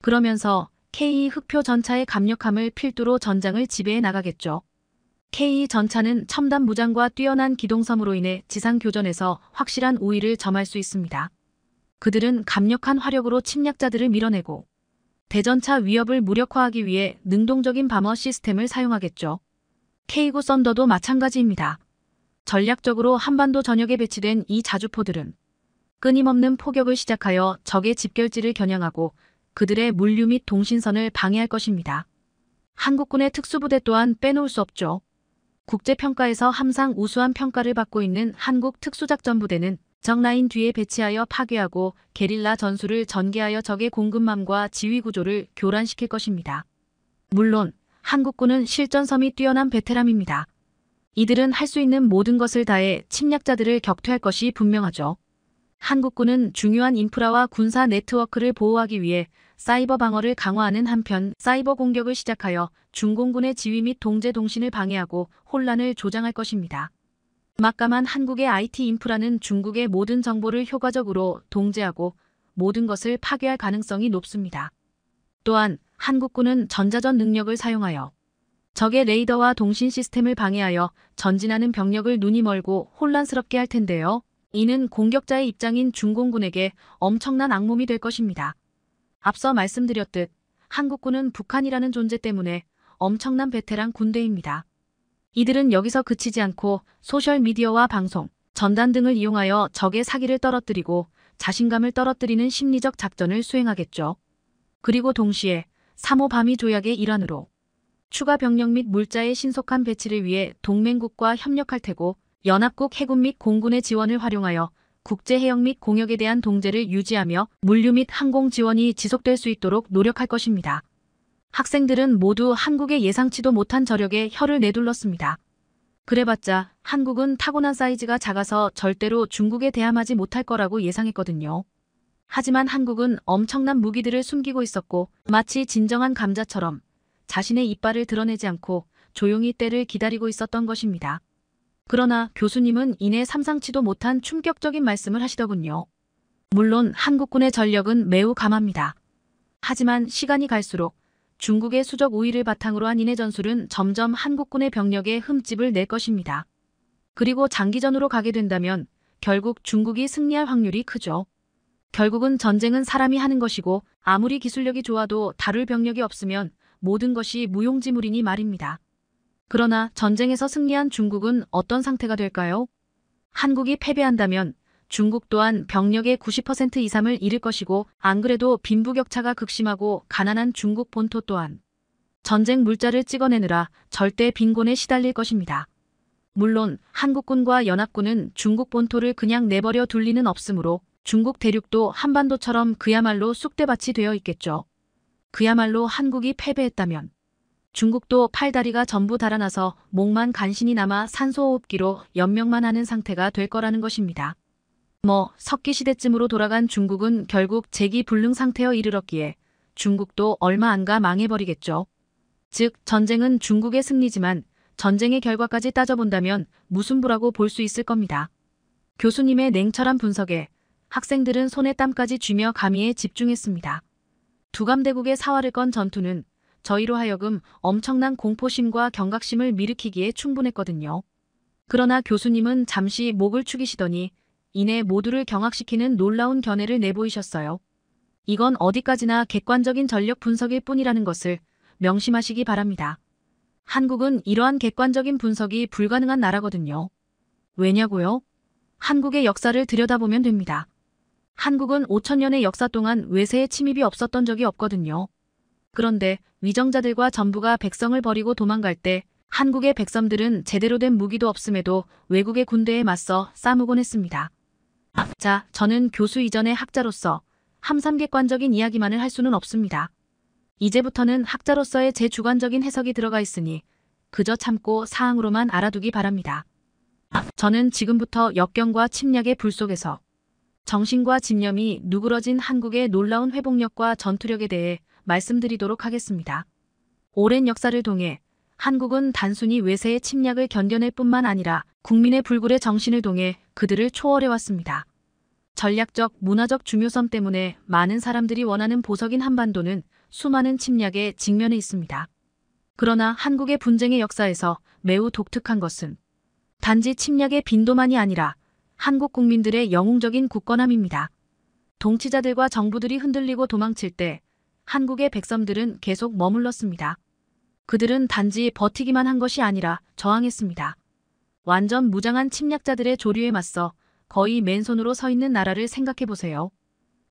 그러면서 k e 흑표 전차의 강력함을 필두로 전장을 지배해 나가겠죠. k e 전차는 첨단 무장과 뛰어난 기동섬으로 인해 지상 교전에서 확실한 우위를 점할 수 있습니다. 그들은 강력한 화력으로 침략자들을 밀어내고 대전차 위협을 무력화하기 위해 능동적인 밤어 시스템을 사용하겠죠. K9 썬더도 마찬가지입니다. 전략적으로 한반도 전역에 배치된 이 자주포들은 끊임없는 포격을 시작하여 적의 집결지를 겨냥하고 그들의 물류 및 동신선을 방해할 것입니다. 한국군의 특수부대 또한 빼놓을 수 없죠. 국제평가에서 항상 우수한 평가를 받고 있는 한국 특수작전부대는 정라인 뒤에 배치하여 파괴하고 게릴라 전술을 전개하여 적의 공급망과 지휘구조를 교란시킬 것입니다. 물론 한국군은 실전섬이 뛰어난 베테랑입니다. 이들은 할 수 있는 모든 것을 다해 침략자들을 격퇴할 것이 분명하죠. 한국군은 중요한 인프라와 군사 네트워크를 보호하기 위해 사이버 방어를 강화하는 한편 사이버 공격을 시작하여 중공군의 지휘 및 동제 동신을 방해하고 혼란을 조장할 것입니다. 막감한 한국의 IT 인프라는 중국의 모든 정보를 효과적으로 동제하고 모든 것을 파괴할 가능성이 높습니다. 또한 한국군은 전자전 능력을 사용하여 적의 레이더와 동신 시스템을 방해하여 전진하는 병력을 눈이 멀고 혼란스럽게 할 텐데요. 이는 공격자의 입장인 중공군에게 엄청난 악몽이 될 것입니다. 앞서 말씀드렸듯 한국군은 북한이라는 존재 때문에 엄청난 베테랑 군대입니다. 이들은 여기서 그치지 않고 소셜미디어와 방송, 전단 등을 이용하여 적의 사기를 떨어뜨리고 자신감을 떨어뜨리는 심리적 작전을 수행하겠죠. 그리고 동시에 사모밤이 조약의 일환으로 추가 병력 및 물자의 신속한 배치를 위해 동맹국과 협력할 테고 연합국 해군 및 공군의 지원을 활용하여 국제 해역 및 공역에 대한 동제를 유지하며 물류 및 항공 지원이 지속될 수 있도록 노력할 것입니다. 학생들은 모두 한국의 예상치도 못한 저력에 혀를 내둘렀습니다. 그래봤자 한국은 타고난 사이즈가 작아서 절대로 중국에 대함하지 못할 거라고 예상했거든요. 하지만 한국은 엄청난 무기들을 숨기고 있었고 마치 진정한 감자처럼 자신의 이빨을 드러내지 않고 조용히 때를 기다리고 있었던 것입니다. 그러나 교수님은 이내 삼상치도 못한 충격적인 말씀을 하시더군요. 물론 한국군의 전력은 매우 감합니다. 하지만 시간이 갈수록 중국의 수적 우위를 바탕으로 한 인해 전술은 점점 한국군의 병력에 흠집을 낼 것입니다. 그리고 장기전으로 가게 된다면 결국 중국이 승리할 확률이 크죠. 결국은 전쟁은 사람이 하는 것이고 아무리 기술력이 좋아도 다룰 병력이 없으면 모든 것이 무용지물이니 말입니다. 그러나 전쟁에서 승리한 중국은 어떤 상태가 될까요? 한국이 패배한다면 중국 또한 병력의 90% 이상을 잃을 것이고 안 그래도 빈부격차가 극심하고 가난한 중국 본토 또한 전쟁 물자를 찍어내느라 절대 빈곤에 시달릴 것입니다. 물론 한국군과 연합군은 중국 본토를 그냥 내버려 둘 리는 없으므로 중국 대륙도 한반도처럼 그야말로 쑥대밭이 되어 있겠죠. 그야말로 한국이 패배했다면 중국도 팔다리가 전부 달아나서 목만 간신히 남아 산소호흡기로 연명만 하는 상태가 될 거라는 것입니다. 뭐 석기시대쯤으로 돌아간 중국은 결국 재기 불능 상태에 이르렀기에 중국도 얼마 안 가 망해버리겠죠. 즉 전쟁은 중국의 승리지만 전쟁의 결과까지 따져본다면 무승부라고볼 수 있을 겁니다. 교수님의 냉철한 분석에 학생들은 손에 땀까지 쥐며 감히에 집중했습니다. 두감대국의 사활을 건 전투는 저희로 하여금 엄청난 공포심과 경각심을 일으키기에 충분했거든요. 그러나 교수님은 잠시 목을 축이시더니 이내 모두를 경악시키는 놀라운 견해를 내보이셨어요. 이건 어디까지나 객관적인 전력 분석일 뿐이라는 것을 명심하시기 바랍니다. 한국은 이러한 객관적인 분석이 불가능한 나라거든요. 왜냐고요? 한국의 역사를 들여다보면 됩니다. 한국은 5천년의 역사 동안 외세의 침입이 없었던 적이 없거든요. 그런데 위정자들과 전부가 백성을 버리고 도망갈 때 한국의 백성들은 제대로 된 무기도 없음에도 외국의 군대에 맞서 싸우곤 했습니다. 아, 자, 저는 교수 이전의 학자로서 함삼객관적인 이야기만을 할 수는 없습니다. 이제부터는 학자로서의 제 주관적인 해석이 들어가 있으니 그저 참고 사항으로만 알아두기 바랍니다. 아, 저는 지금부터 역경과 침략의 불 속에서 정신과 집념이 누그러진 한국의 놀라운 회복력과 전투력에 대해 말씀드리도록 하겠습니다. 오랜 역사를 통해 한국은 단순히 외세의 침략을 견뎌낼 뿐만 아니라 국민의 불굴의 정신을 동해 그들을 초월해왔습니다. 전략적, 문화적 중요성 때문에 많은 사람들이 원하는 보석인 한반도는 수많은 침략에 직면해 있습니다. 그러나 한국의 분쟁의 역사에서 매우 독특한 것은 단지 침략의 빈도만이 아니라 한국 국민들의 영웅적인 굳건함입니다. 동치자들과 정부들이 흔들리고 도망칠 때 한국의 백성들은 계속 머물렀습니다. 그들은 단지 버티기만 한 것이 아니라 저항했습니다. 완전 무장한 침략자들의 조류에 맞서 거의 맨손으로 서 있는 나라를 생각해보세요.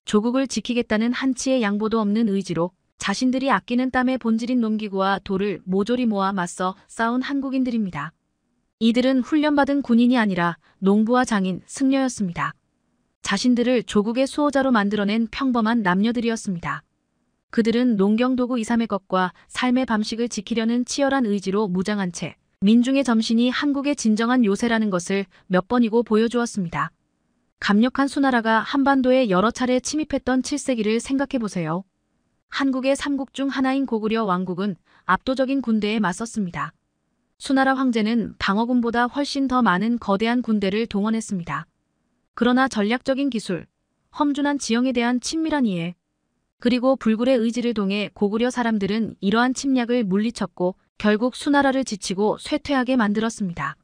조국을 지키겠다는 한치의 양보도 없는 의지로 자신들이 아끼는 땀에 본질인 농기구와 돌을 모조리 모아 맞서 싸운 한국인들입니다. 이들은 훈련받은 군인이 아니라 농부와 장인, 승려였습니다. 자신들을 조국의 수호자로 만들어낸 평범한 남녀들이었습니다. 그들은 농경도구 이삼의 것과 삶의 밤식을 지키려는 치열한 의지로 무장한 채 민중의 점신이 한국의 진정한 요새라는 것을 몇 번이고 보여주었습니다. 강력한 수나라가 한반도에 여러 차례 침입했던 7세기를 생각해보세요. 한국의 삼국 중 하나인 고구려 왕국은 압도적인 군대에 맞섰습니다. 수나라 황제는 방어군보다 훨씬 더 많은 거대한 군대를 동원했습니다. 그러나 전략적인 기술, 험준한 지형에 대한 친밀한 이해, 그리고 불굴의 의지를 통해 고구려 사람들은 이러한 침략을 물리쳤고 결국 수나라를 지치고 쇠퇴하게 만들었습니다.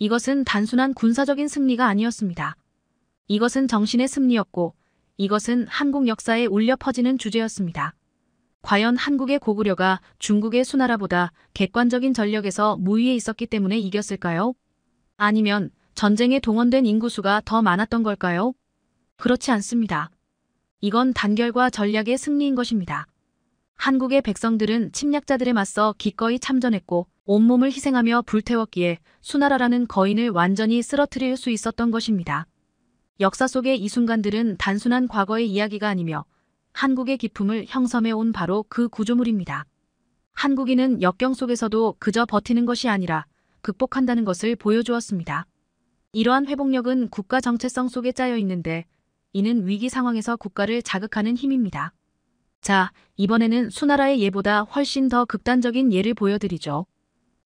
이것은 단순한 군사적인 승리가 아니었습니다. 이것은 정신의 승리였고 이것은 한국 역사에 울려 퍼지는 주제였습니다. 과연 한국의 고구려가 중국의 수나라보다 객관적인 전력에서 무위에 있었기 때문에 이겼을까요? 아니면 전쟁에 동원된 인구수가 더 많았던 걸까요? 그렇지 않습니다. 이건 단결과 전략의 승리인 것입니다. 한국의 백성들은 침략자들에 맞서 기꺼이 참전했고 온몸을 희생하며 불태웠기에 수나라라는 거인을 완전히 쓰러뜨릴 수 있었던 것입니다. 역사 속의 이 순간들은 단순한 과거의 이야기가 아니며 한국의 기품을 형성해온 바로 그 구조물입니다. 한국인은 역경 속에서도 그저 버티는 것이 아니라 극복한다는 것을 보여주었습니다. 이러한 회복력은 국가 정체성 속에 짜여 있는데 이는 위기 상황에서 국가를 자극하는 힘입니다. 자, 이번에는 수나라의 예보다 훨씬 더 극단적인 예를 보여드리죠.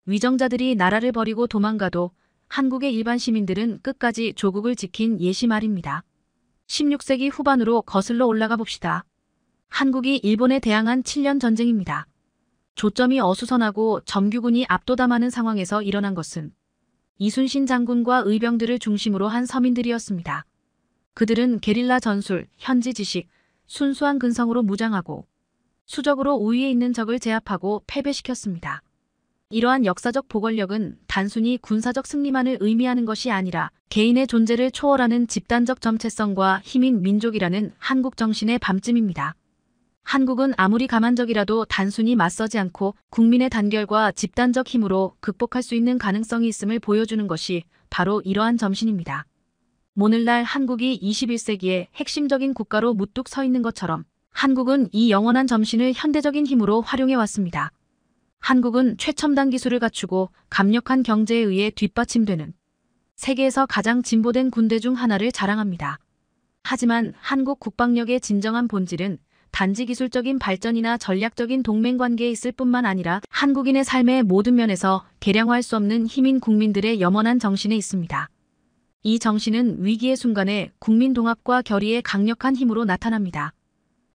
위정자들이 나라를 버리고 도망가도 한국의 일반 시민들은 끝까지 조국을 지킨 예시 말입니다. 16세기 후반으로 거슬러 올라가 봅시다. 한국이 일본에 대항한 7년 전쟁입니다. 조점이 어수선하고 정규군이 압도담하는 상황에서 일어난 것은 이순신 장군과 의병들을 중심으로 한 서민들이었습니다. 그들은 게릴라 전술, 현지 지식, 순수한 근성으로 무장하고 수적으로 우위에 있는 적을 제압하고 패배시켰습니다. 이러한 역사적 보궐력은 단순히 군사적 승리만을 의미하는 것이 아니라 개인의 존재를 초월하는 집단적 정체성과 힘인 민족이라는 한국 정신의 밤쯤입니다. 한국은 아무리 가만적이라도 단순히 맞서지 않고 국민의 단결과 집단적 힘으로 극복할 수 있는 가능성이 있음을 보여주는 것이 바로 이러한 정신입니다 오늘날 한국이 2 1세기에 핵심적인 국가로 무뚝 서 있는 것처럼 한국은 이 영원한 점신을 현대적인 힘으로 활용해 왔습니다. 한국은 최첨단 기술을 갖추고 강력한 경제에 의해 뒷받침되는 세계에서 가장 진보된 군대 중 하나를 자랑합니다. 하지만 한국 국방력의 진정한 본질은 단지 기술적인 발전이나 전략적인 동맹 관계에 있을 뿐만 아니라 한국인의 삶의 모든 면에서 개량할 화수 없는 힘인 국민들의 염원한 정신에 있습니다. 이 정신은 위기의 순간에 국민 동합과 결의의 강력한 힘으로 나타납니다.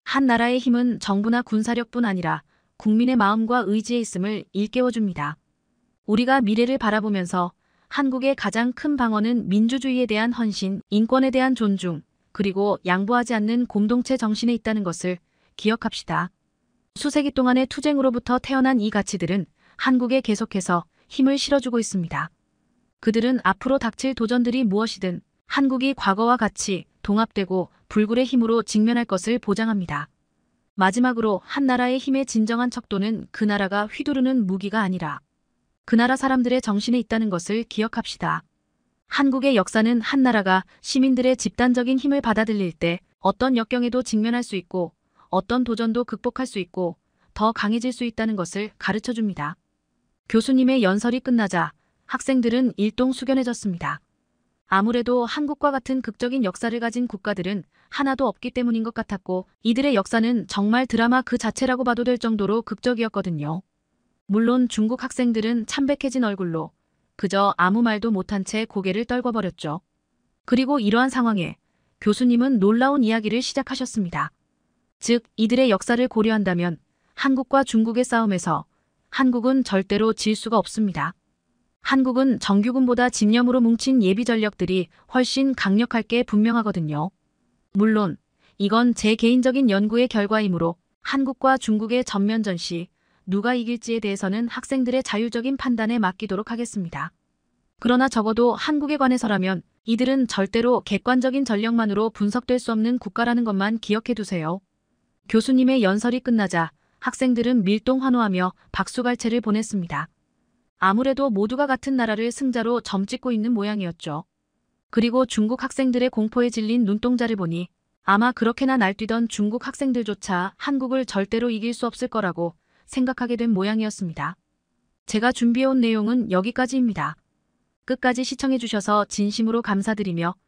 한 나라의 힘은 정부나 군사력뿐 아니라 국민의 마음과 의지에 있음을 일깨워줍니다. 우리가 미래를 바라보면서 한국의 가장 큰 방어는 민주주의에 대한 헌신, 인권에 대한 존중, 그리고 양보하지 않는 공동체 정신에 있다는 것을 기억합시다. 수세기 동안의 투쟁으로부터 태어난 이 가치들은 한국에 계속해서 힘을 실어주고 있습니다. 그들은 앞으로 닥칠 도전들이 무엇이든 한국이 과거와 같이 동합되고 불굴의 힘으로 직면할 것을 보장합니다. 마지막으로 한 나라의 힘의 진정한 척도는 그 나라가 휘두르는 무기가 아니라 그 나라 사람들의 정신에 있다는 것을 기억합시다. 한국의 역사는 한 나라가 시민들의 집단적인 힘을 받아들일 때 어떤 역경에도 직면할 수 있고 어떤 도전도 극복할 수 있고 더 강해질 수 있다는 것을 가르쳐줍니다. 교수님의 연설이 끝나자 학생들은 일동 숙연해졌습니다. 아무래도 한국과 같은 극적인 역사를 가진 국가들은 하나도 없기 때문인 것 같았고 이들의 역사는 정말 드라마 그 자체라고 봐도 될 정도로 극적이었거든요. 물론 중국 학생들은 참백해진 얼굴로 그저 아무 말도 못한 채 고개를 떨궈버렸죠. 그리고 이러한 상황에 교수님은 놀라운 이야기를 시작하셨습니다. 즉 이들의 역사를 고려한다면 한국과 중국의 싸움에서 한국은 절대로 질 수가 없습니다. 한국은 정규군보다 집념으로 뭉친 예비 전력들이 훨씬 강력할 게 분명하거든요. 물론 이건 제 개인적인 연구의 결과이므로 한국과 중국의 전면전 시 누가 이길지에 대해서는 학생들의 자율적인 판단에 맡기도록 하겠습니다. 그러나 적어도 한국에 관해서라면 이들은 절대로 객관적인 전력만으로 분석될 수 없는 국가라는 것만 기억해두세요. 교수님의 연설이 끝나자 학생들은 밀동 환호하며 박수갈채를 보냈습니다. 아무래도 모두가 같은 나라를 승자로 점 찍고 있는 모양이었죠. 그리고 중국 학생들의 공포에 질린 눈동자를 보니 아마 그렇게나 날뛰던 중국 학생들조차 한국을 절대로 이길 수 없을 거라고 생각하게 된 모양이었습니다. 제가 준비해온 내용은 여기까지입니다. 끝까지 시청해주셔서 진심으로 감사드리며